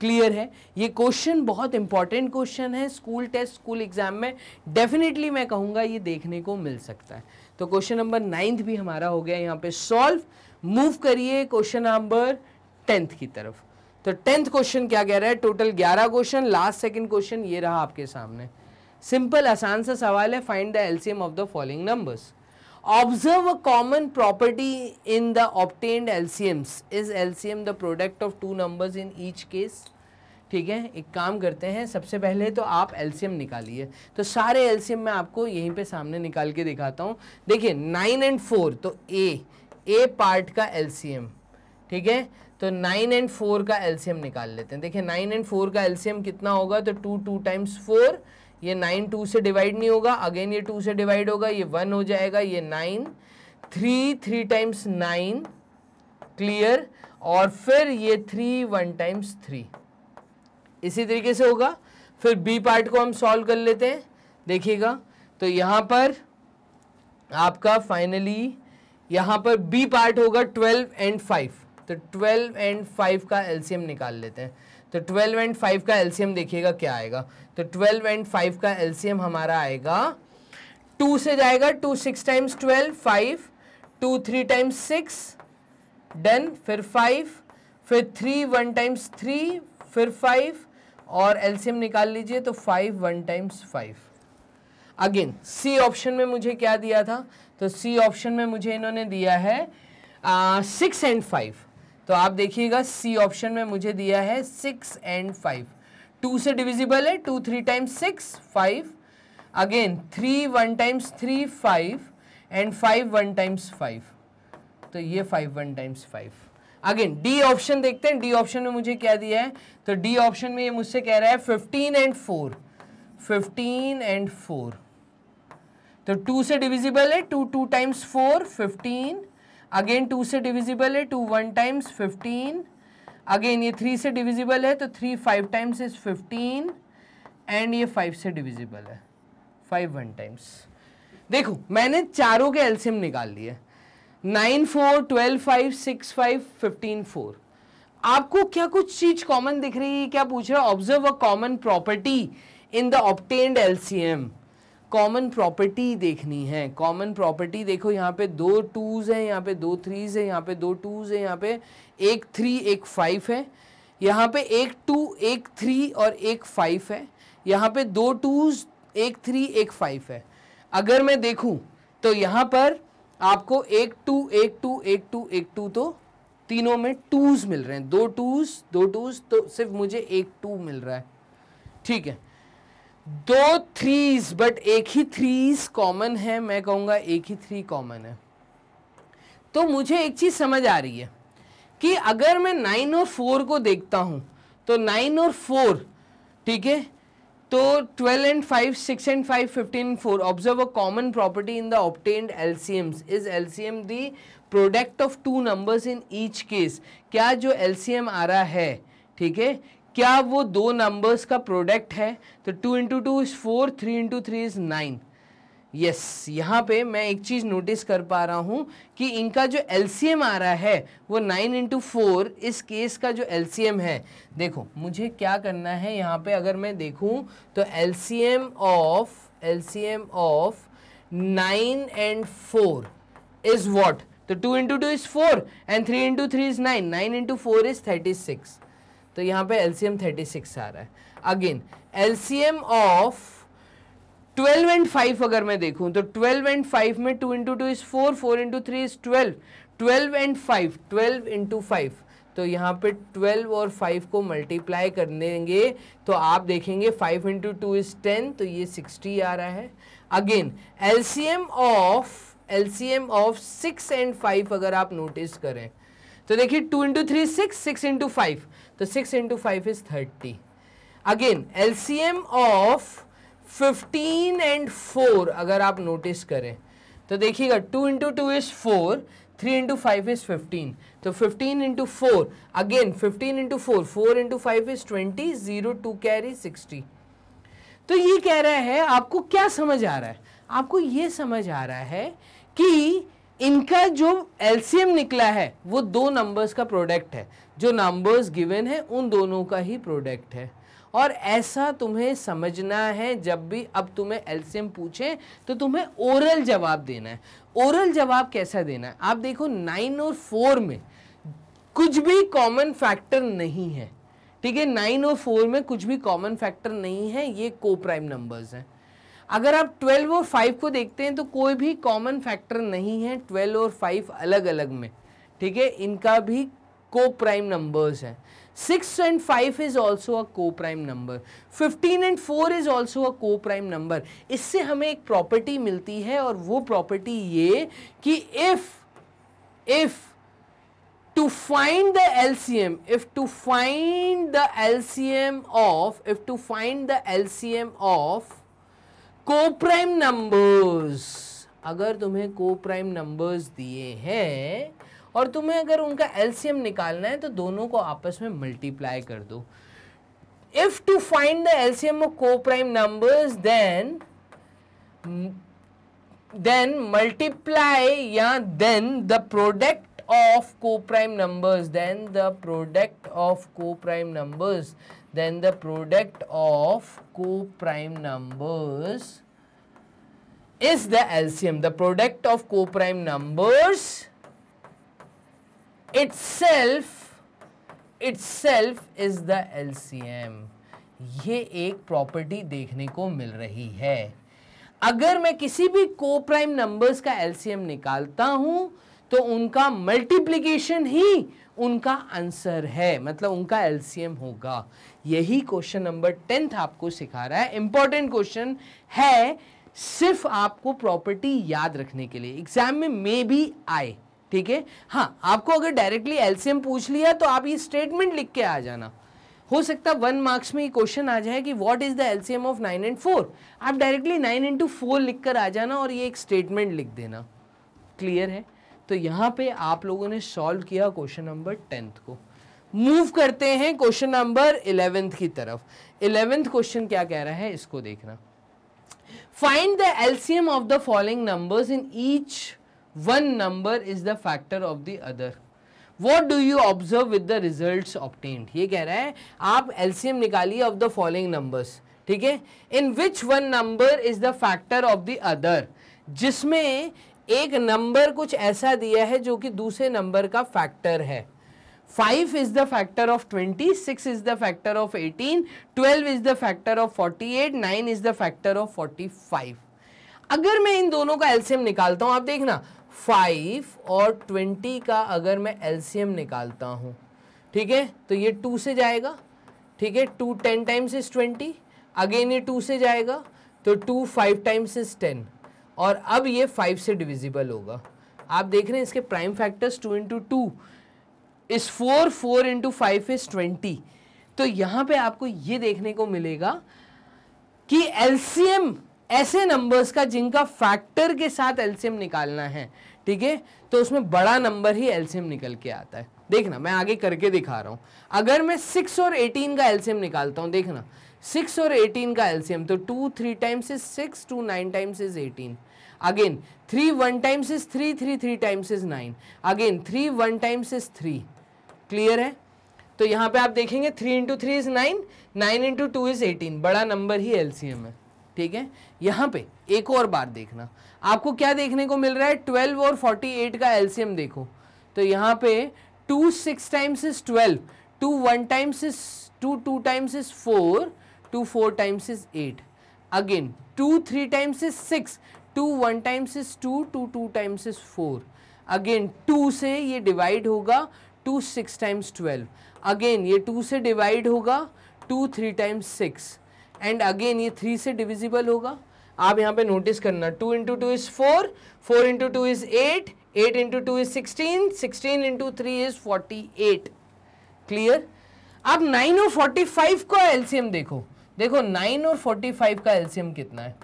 Clear है ये क्वेश्चन बहुत इंपॉर्टेंट क्वेश्चन है स्कूल टेस्ट स्कूल एग्जाम में definitely मैं कहूंगा ये देखने को मिल सकता है तो क्वेश्चन नंबर नाइन्थ भी हमारा हो गया यहाँ पे सॉल्व मूव करिए क्वेश्चन नंबर टेंथ की तरफ तो टेंथ क्वेश्चन क्या कह रहा है टोटल ग्यारह क्वेश्चन लास्ट सेकेंड क्वेश्चन ये रहा आपके सामने सिंपल आसान सा सवाल है find the LCM of the following numbers Observe a common property in the obtained LCMs. Is LCM the product of two numbers in each case? ठीक है एक काम करते हैं सबसे पहले तो आप एलसीएम निकालिए तो सारे एलसीएम मैं आपको यहीं पे सामने निकाल के दिखाता हूँ देखिए नाइन एंड फोर तो ए ए पार्ट का एलसीएम ठीक है तो नाइन एंड फोर का एलसीएम निकाल लेते हैं देखिए नाइन एंड फोर का एलसीएम कितना होगा तो टू टू टाइम्स फोर ये नाइन टू से डिवाइड नहीं होगा अगेन ये टू से डिवाइड होगा ये वन हो जाएगा ये nine three three times nine clear और फिर ये थ्री वन टाइम्स थ्री इसी तरीके से होगा फिर बी पार्ट को हम सॉल्व कर लेते हैं देखिएगा तो यहाँ पर आपका फाइनली यहाँ पर बी पार्ट होगा ट्वेल्व एंड फाइव तो ट्वेल्व एंड फाइव का एलसीएम निकाल लेते हैं तो ट्वेल्व एंड फाइव का एल्सीयम देखिएगा क्या आएगा तो ट्वेल्व एंड फाइव का एल्सीयम हमारा आएगा टू से जाएगा two six times twelve five two three times six done फिर फाइव फिर थ्री वन टाइम्स थ्री फिर फाइव और एलसीएम निकाल लीजिए तो five one times five again C option में मुझे क्या दिया था तो सी ऑप्शन में मुझे इन्होंने दिया है सिक्स एंड फाइव तो आप देखिएगा सी ऑप्शन में मुझे दिया है सिक्स एंड फाइव टू से डिविजिबल है two three times six five again three one times three five and five one times five तो ये five one times five again D option देखते हैं डी ऑप्शन में मुझे क्या दिया है तो डी ऑप्शन में ये मुझसे कह रहा है fifteen and four fifteen and four तो टू से डिविजिबल है two two times four fifteen again two से डिविजिबल है two one times fifteen again ये थ्री से डिविजिबल है तो three five times is fifteen and ये फाइव से डिविजिबल है फाइव वन टाइम्स देखो मैंने चारों के एल्सियम निकाल लिए nine four twelve five six five fifteen four आपको क्या कुछ चीज कॉमन दिख रही है क्या पूछ रहा है observe a common property in the obtained LCM common property देखनी है कॉमन प्रॉपर्टी देखो यहाँ पे दो टूज़ हैं यहाँ पे दो थ्रीज़ हैं यहाँ पे दो टूज़ हैं यहाँ पे एक थ्री एक फाइव है यहाँ पे एक टू एक थ्री और एक फाइव है यहाँ पे दो टूज़ एक थ्री एक फाइव है अगर मैं देखूँ तो यहाँ पर आपको एक टू एक टू एक टू एक टू तो तीनों में टूज़ मिल रहे हैं दो टूज़ दो टूज़ तो सिर्फ मुझे एक टू मिल रहा है ठीक है दो थ्रीज बट एक ही थ्रीज कॉमन है मैं कहूंगा एक ही थ्री कॉमन है तो मुझे एक चीज़ समझ आ रही है कि अगर मैं नाइन और फोर को देखता हूं तो नाइन और फोर ठीक है तो twelve and five six and five fifteen four observe a common property in the obtained LCM is LCM the product of two numbers in each case क्या जो एलसीएम आ रहा है ठीक है क्या वो दो नंबर्स का प्रोडक्ट है तो two into two is four three into three is nine yes यहाँ पे मैं एक चीज़ नोटिस कर पा रहा हूँ कि इनका जो एलसीएम आ रहा है वो नाइन इंटू फोर इस केस का जो एलसीएम है देखो मुझे क्या करना है यहाँ पे अगर मैं देखूँ तो LCM of LCM of nine and four is what तो two into two is four and three into three is nine nine into four is thirty six तो यहाँ पे एलसीएम 36 आ रहा है अगेन एलसीएम ऑफ 12 एंड 5 अगर मैं देखूँ तो 12 एंड 5 में 2 into two is 4, 4 into three is 12, 12 and 5, 12 into five तो यहाँ पे 12 और 5 को मल्टीप्लाई कर देंगे तो आप देखेंगे 5 इंटू टू इज़ टेन तो ये 60 आ रहा है again LCM of LCM of 6 and 5 अगर आप नोटिस करें तो देखिए 2 into three six six into five तो six into five is thirty again LCM of fifteen and four अगर आप नोटिस करें तो देखिएगा two into two is four three into five is fifteen तो fifteen into four again fifteen into four four into five is twenty zero two carry sixty तो ये कह रहा है आपको क्या समझ आ रहा है आपको ये समझ आ रहा है कि इनका जो एलसीएम निकला है वो दो नंबर्स का प्रोडक्ट है जो नंबर्स गिवन है उन दोनों का ही प्रोडक्ट है और ऐसा तुम्हें समझना है जब भी अब तुम्हें एलसीएम पूछें तो तुम्हें ओरल जवाब देना है ओरल जवाब कैसा देना है आप देखो नाइन और फोर में कुछ भी कॉमन फैक्टर नहीं है ठीक है नाइन और फोर में कुछ भी कॉमन फैक्टर नहीं है ये को प्राइम नंबर्स हैं अगर आप 12 और 5 को देखते हैं तो कोई भी कॉमन फैक्टर नहीं है 12 और 5 अलग अलग में ठीक है इनका भी को प्राइम नंबर्स हैं six and five is also a coprime number fifteen and four is also a coprime number इससे हमें एक प्रॉपर्टी मिलती है और वो प्रॉपर्टी ये कि if if to find the LCM if to find the LCM of if to find the LCM of को प्राइम नंबर्स अगर तुम्हें को प्राइम नंबर्स दिए हैं और तुम्हें अगर उनका एलसीएम निकालना है तो दोनों को आपस में मल्टीप्लाई कर दो if to find the LCM of को prime numbers then then multiply या then the product of numbers numbers then the product of prime numbers then the product of co-prime numbers is the LCM. The product of co-prime numbers itself itself is the LCM. ये एक property देखने को मिल रही है अगर मैं किसी भी को प्राइम नंबर्स का एलसीएम निकालता हूं तो उनका मल्टीप्लीकेशन ही उनका आंसर है मतलब उनका एलसीएम होगा यही क्वेश्चन नंबर टेंथ आपको सिखा रहा है इंपॉर्टेंट क्वेश्चन है सिर्फ आपको प्रॉपर्टी याद रखने के लिए एग्जाम में मे भी आए ठीक है हाँ आपको अगर डायरेक्टली एलसीएम पूछ लिया तो आप ये स्टेटमेंट लिख के आ जाना हो सकता है वन मार्क्स में ये क्वेश्चन आ जाए कि what is the LCM of nine and four आप डायरेक्टली नाइन इंटू फोर लिख कर आ जाना और ये एक स्टेटमेंट लिख देना क्लियर है तो यहाँ पे आप लोगों ने सॉल्व किया क्वेश्चन नंबर टेंथ को मूव करते हैं क्वेश्चन नंबर इलेवेंथ की तरफ इलेवेंथ क्वेश्चन क्या कह रहा है इसको देखना find the LCM of the following numbers in each one number is the factor of the other what do you observe with the result obtained ये कह रहा है आप एलसीएम निकालिए ऑफ द फॉलोइंग नंबर्स ठीक है in which one number is the factor of the other जिसमें एक नंबर कुछ ऐसा दिया है जो कि दूसरे नंबर का फैक्टर है five is the factor of twenty six is the factor of eighteen twelve is the factor of forty eight nine is the factor of forty five अगर मैं इन दोनों का एल्सियम निकालता हूँ आप देखना फाइव और ट्वेंटी का अगर मैं एल्सियम निकालता हूँ ठीक है तो ये टू से जाएगा ठीक है two ten times is twenty again ये टू से जाएगा तो two five times is ten और अब ये फाइव से डिविजिबल होगा आप देख रहे हैं इसके prime factors two into two is four four into five is twenty तो यहाँ पे आपको ये देखने को मिलेगा कि एलसीएम ऐसे नंबर्स का जिनका फैक्टर के साथ एलसीएम निकालना है ठीक है तो उसमें बड़ा नंबर ही एलसीएम निकल के आता है देखना मैं आगे करके दिखा रहा हूँ अगर मैं सिक्स और एटीन का एलसीएम निकालता हूँ देखना सिक्स और एटीन का एलसीएम तो two three times is six two nine times is eighteen again three one times is three three three times is nine again three one times is three clear है तो यहाँ पे आप देखेंगे three into three is nine nine into two is eighteen बड़ा number ही LCM है ठीक है यहाँ पे एक और बार देखना आपको क्या देखने को मिल रहा है ट्वेल्व और फोर्टी एट का एलसीएम देखो तो यहाँ पे two six times is twelve two one times is two two times is four two four times is eight again two three times is six two one times is two two two times is four again two से ये divide होगा two six times twelve again ये two से divide होगा two three times six and again ये three से divisible होगा आप यहाँ पे नोटिस करना two into two is four four into two is eight eight into two is sixteen sixteen into three is forty eight clear आप nine और forty five का एलसीएम देखो देखो नाइन और फोर्टी फाइव का एलसीएम कितना है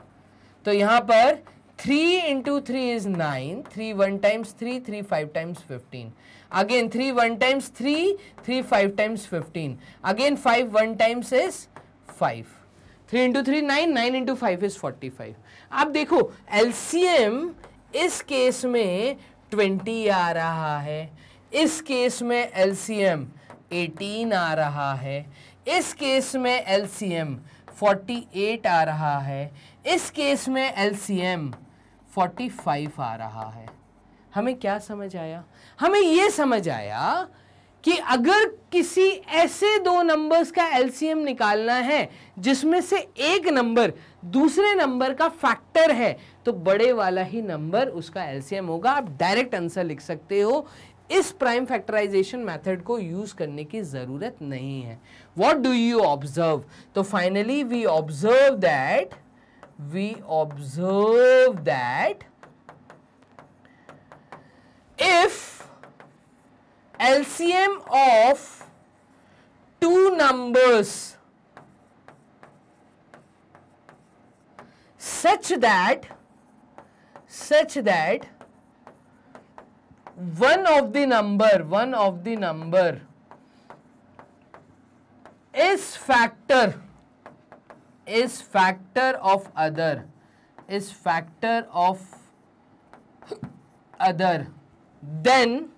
तो यहाँ पर three into three is nine three one times three three five times fifteen again three one times three three five times fifteen again five one times is five three into three nine nine into five is forty five आप देखो LCM इस case में twenty आ रहा है इस case में LCM eighteen आ रहा है इस केस में एलसीएम फोर्टी एट आ रहा है इस केस में एलसीएम फाइव आ रहा है हमें क्या समझ आया हमें यह समझ आया कि अगर किसी ऐसे दो नंबर्स का एलसीएम निकालना है जिसमें से एक नंबर दूसरे नंबर का फैक्टर है तो बड़े वाला ही नंबर उसका एलसीएम होगा आप डायरेक्ट आंसर लिख सकते हो इस प्राइम फैक्टराइजेशन मेथड को यूज करने की जरूरत नहीं है वॉट डू यू ऑब्जर्व तो finally we observe that we observe that if LCM of two numbers such that such that one of the number one of the number is factor is factor of other is factor of other then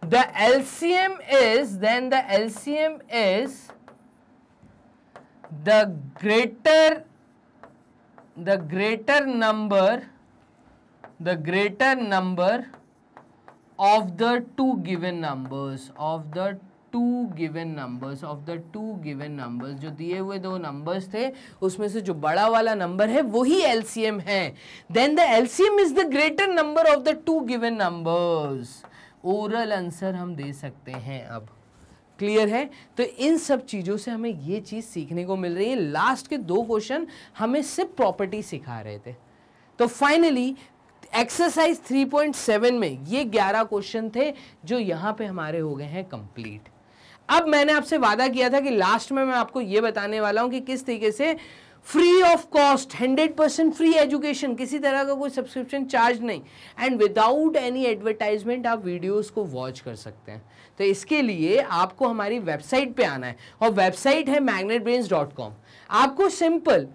the LCM is then the LCM is the greater the greater number the greater number of the two given numbers of the two given numbers of the two given numbers जो दिए हुए दो numbers थे उसमें से जो बड़ा वाला नंबर है वही एलसीएम है then the LCM is the greater number of the two given numbers oral answer हम दे सकते हैं अब क्लियर है तो इन सब चीज़ों से हमें ये चीज़ सीखने को मिल रही है लास्ट के दो क्वेश्चन हमें सिर्फ प्रॉपर्टी सिखा रहे थे तो फाइनली एक्सरसाइज 3.7 में ये 11 क्वेश्चन थे जो यहाँ पे हमारे हो गए हैं कंप्लीट अब मैंने आपसे वादा किया था कि लास्ट में मैं आपको यह बताने वाला हूं कि किस तरीके से free of cost hundred percent free education किसी तरह का कोई सब्सक्रिप्शन चार्ज नहीं एंड विदाउट एनी एडवर्टाइजमेंट आप वीडियोस को वॉच कर सकते हैं तो इसके लिए आपको हमारी वेबसाइट पे आना है और वेबसाइट है मैग्नेट आपको सिंपल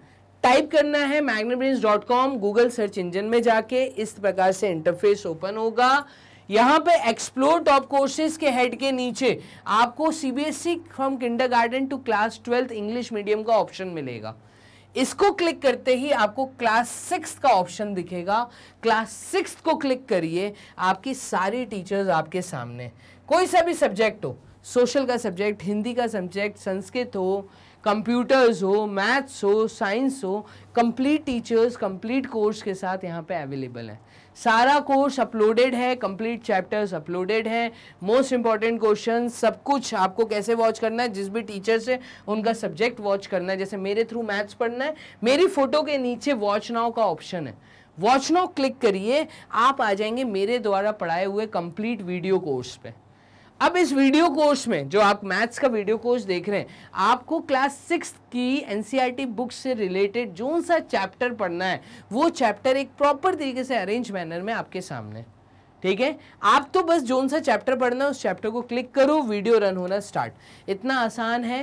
टाइप करना है मैग्नेट गूगल सर्च इंजन में जाके इस प्रकार से इंटरफेस ओपन होगा यहाँ पे एक्सप्लोर टॉप कोर्सेज के हेड के नीचे आपको CBSE from garden to class twelfth English medium का ऑप्शन मिलेगा इसको क्लिक करते ही आपको क्लास सिक्स का ऑप्शन दिखेगा क्लास सिक्स को क्लिक करिए आपकी सारी टीचर्स आपके सामने कोई सा भी सब्जेक्ट हो सोशल का सब्जेक्ट हिंदी का सब्जेक्ट संस्कृत हो कंप्यूटर्स हो मैथ्स हो साइंस हो कंप्लीट टीचर्स कंप्लीट कोर्स के साथ यहाँ पे अवेलेबल हैं सारा कोर्स अपलोडेड है कंप्लीट चैप्टर्स अपलोडेड हैं मोस्ट इंपॉर्टेंट क्वेश्चन सब कुछ आपको कैसे वॉच करना है जिस भी टीचर से उनका सब्जेक्ट वॉच करना है जैसे मेरे थ्रू मैथ्स पढ़ना है मेरी फोटो के नीचे वॉच नाउ का ऑप्शन है वॉच नाउ क्लिक करिए आप आ जाएंगे मेरे द्वारा पढ़ाए हुए कंप्लीट वीडियो कोर्स पे अब इस वीडियो कोर्स में जो आप मैथ्स का वीडियो कोर्स देख रहे हैं आपको क्लास सिक्स की एनसीईआरटी e बुक से रिलेटेड जो सा चैप्टर पढ़ना है वो चैप्टर एक प्रॉपर तरीके से अरेंज मैनर में आपके सामने ठीक है आप तो बस जो सा चैप्टर पढ़ना है उस चैप्टर को क्लिक करो वीडियो रन होना स्टार्ट इतना आसान है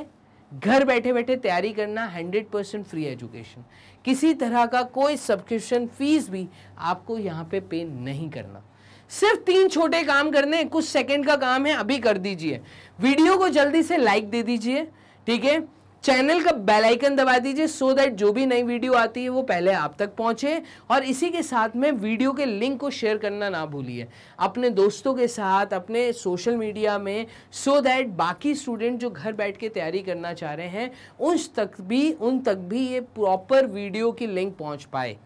घर बैठे बैठे तैयारी करना 100 परसेंट फ्री एजुकेशन किसी तरह का कोई सब्सक्रिप्शन फीस भी आपको यहाँ पे पे नहीं करना सिर्फ तीन छोटे काम करने कुछ सेकंड का काम है अभी कर दीजिए वीडियो को जल्दी से लाइक दे दीजिए ठीक है चैनल का बेल आइकन दबा दीजिए सो दैट जो भी नई वीडियो आती है वो पहले आप तक पहुंचे और इसी के साथ में वीडियो के लिंक को शेयर करना ना भूलिए अपने दोस्तों के साथ अपने सोशल मीडिया में सो so दैट बाकी स्टूडेंट जो घर बैठ के तैयारी करना चाह रहे हैं उन तक भी उन तक भी ये प्रॉपर वीडियो की लिंक पहुंच पाए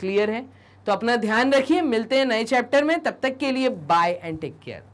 क्लियर है तो अपना ध्यान रखिए मिलते हैं नए चैप्टर में तब तक के लिए बाय एंड टेक केयर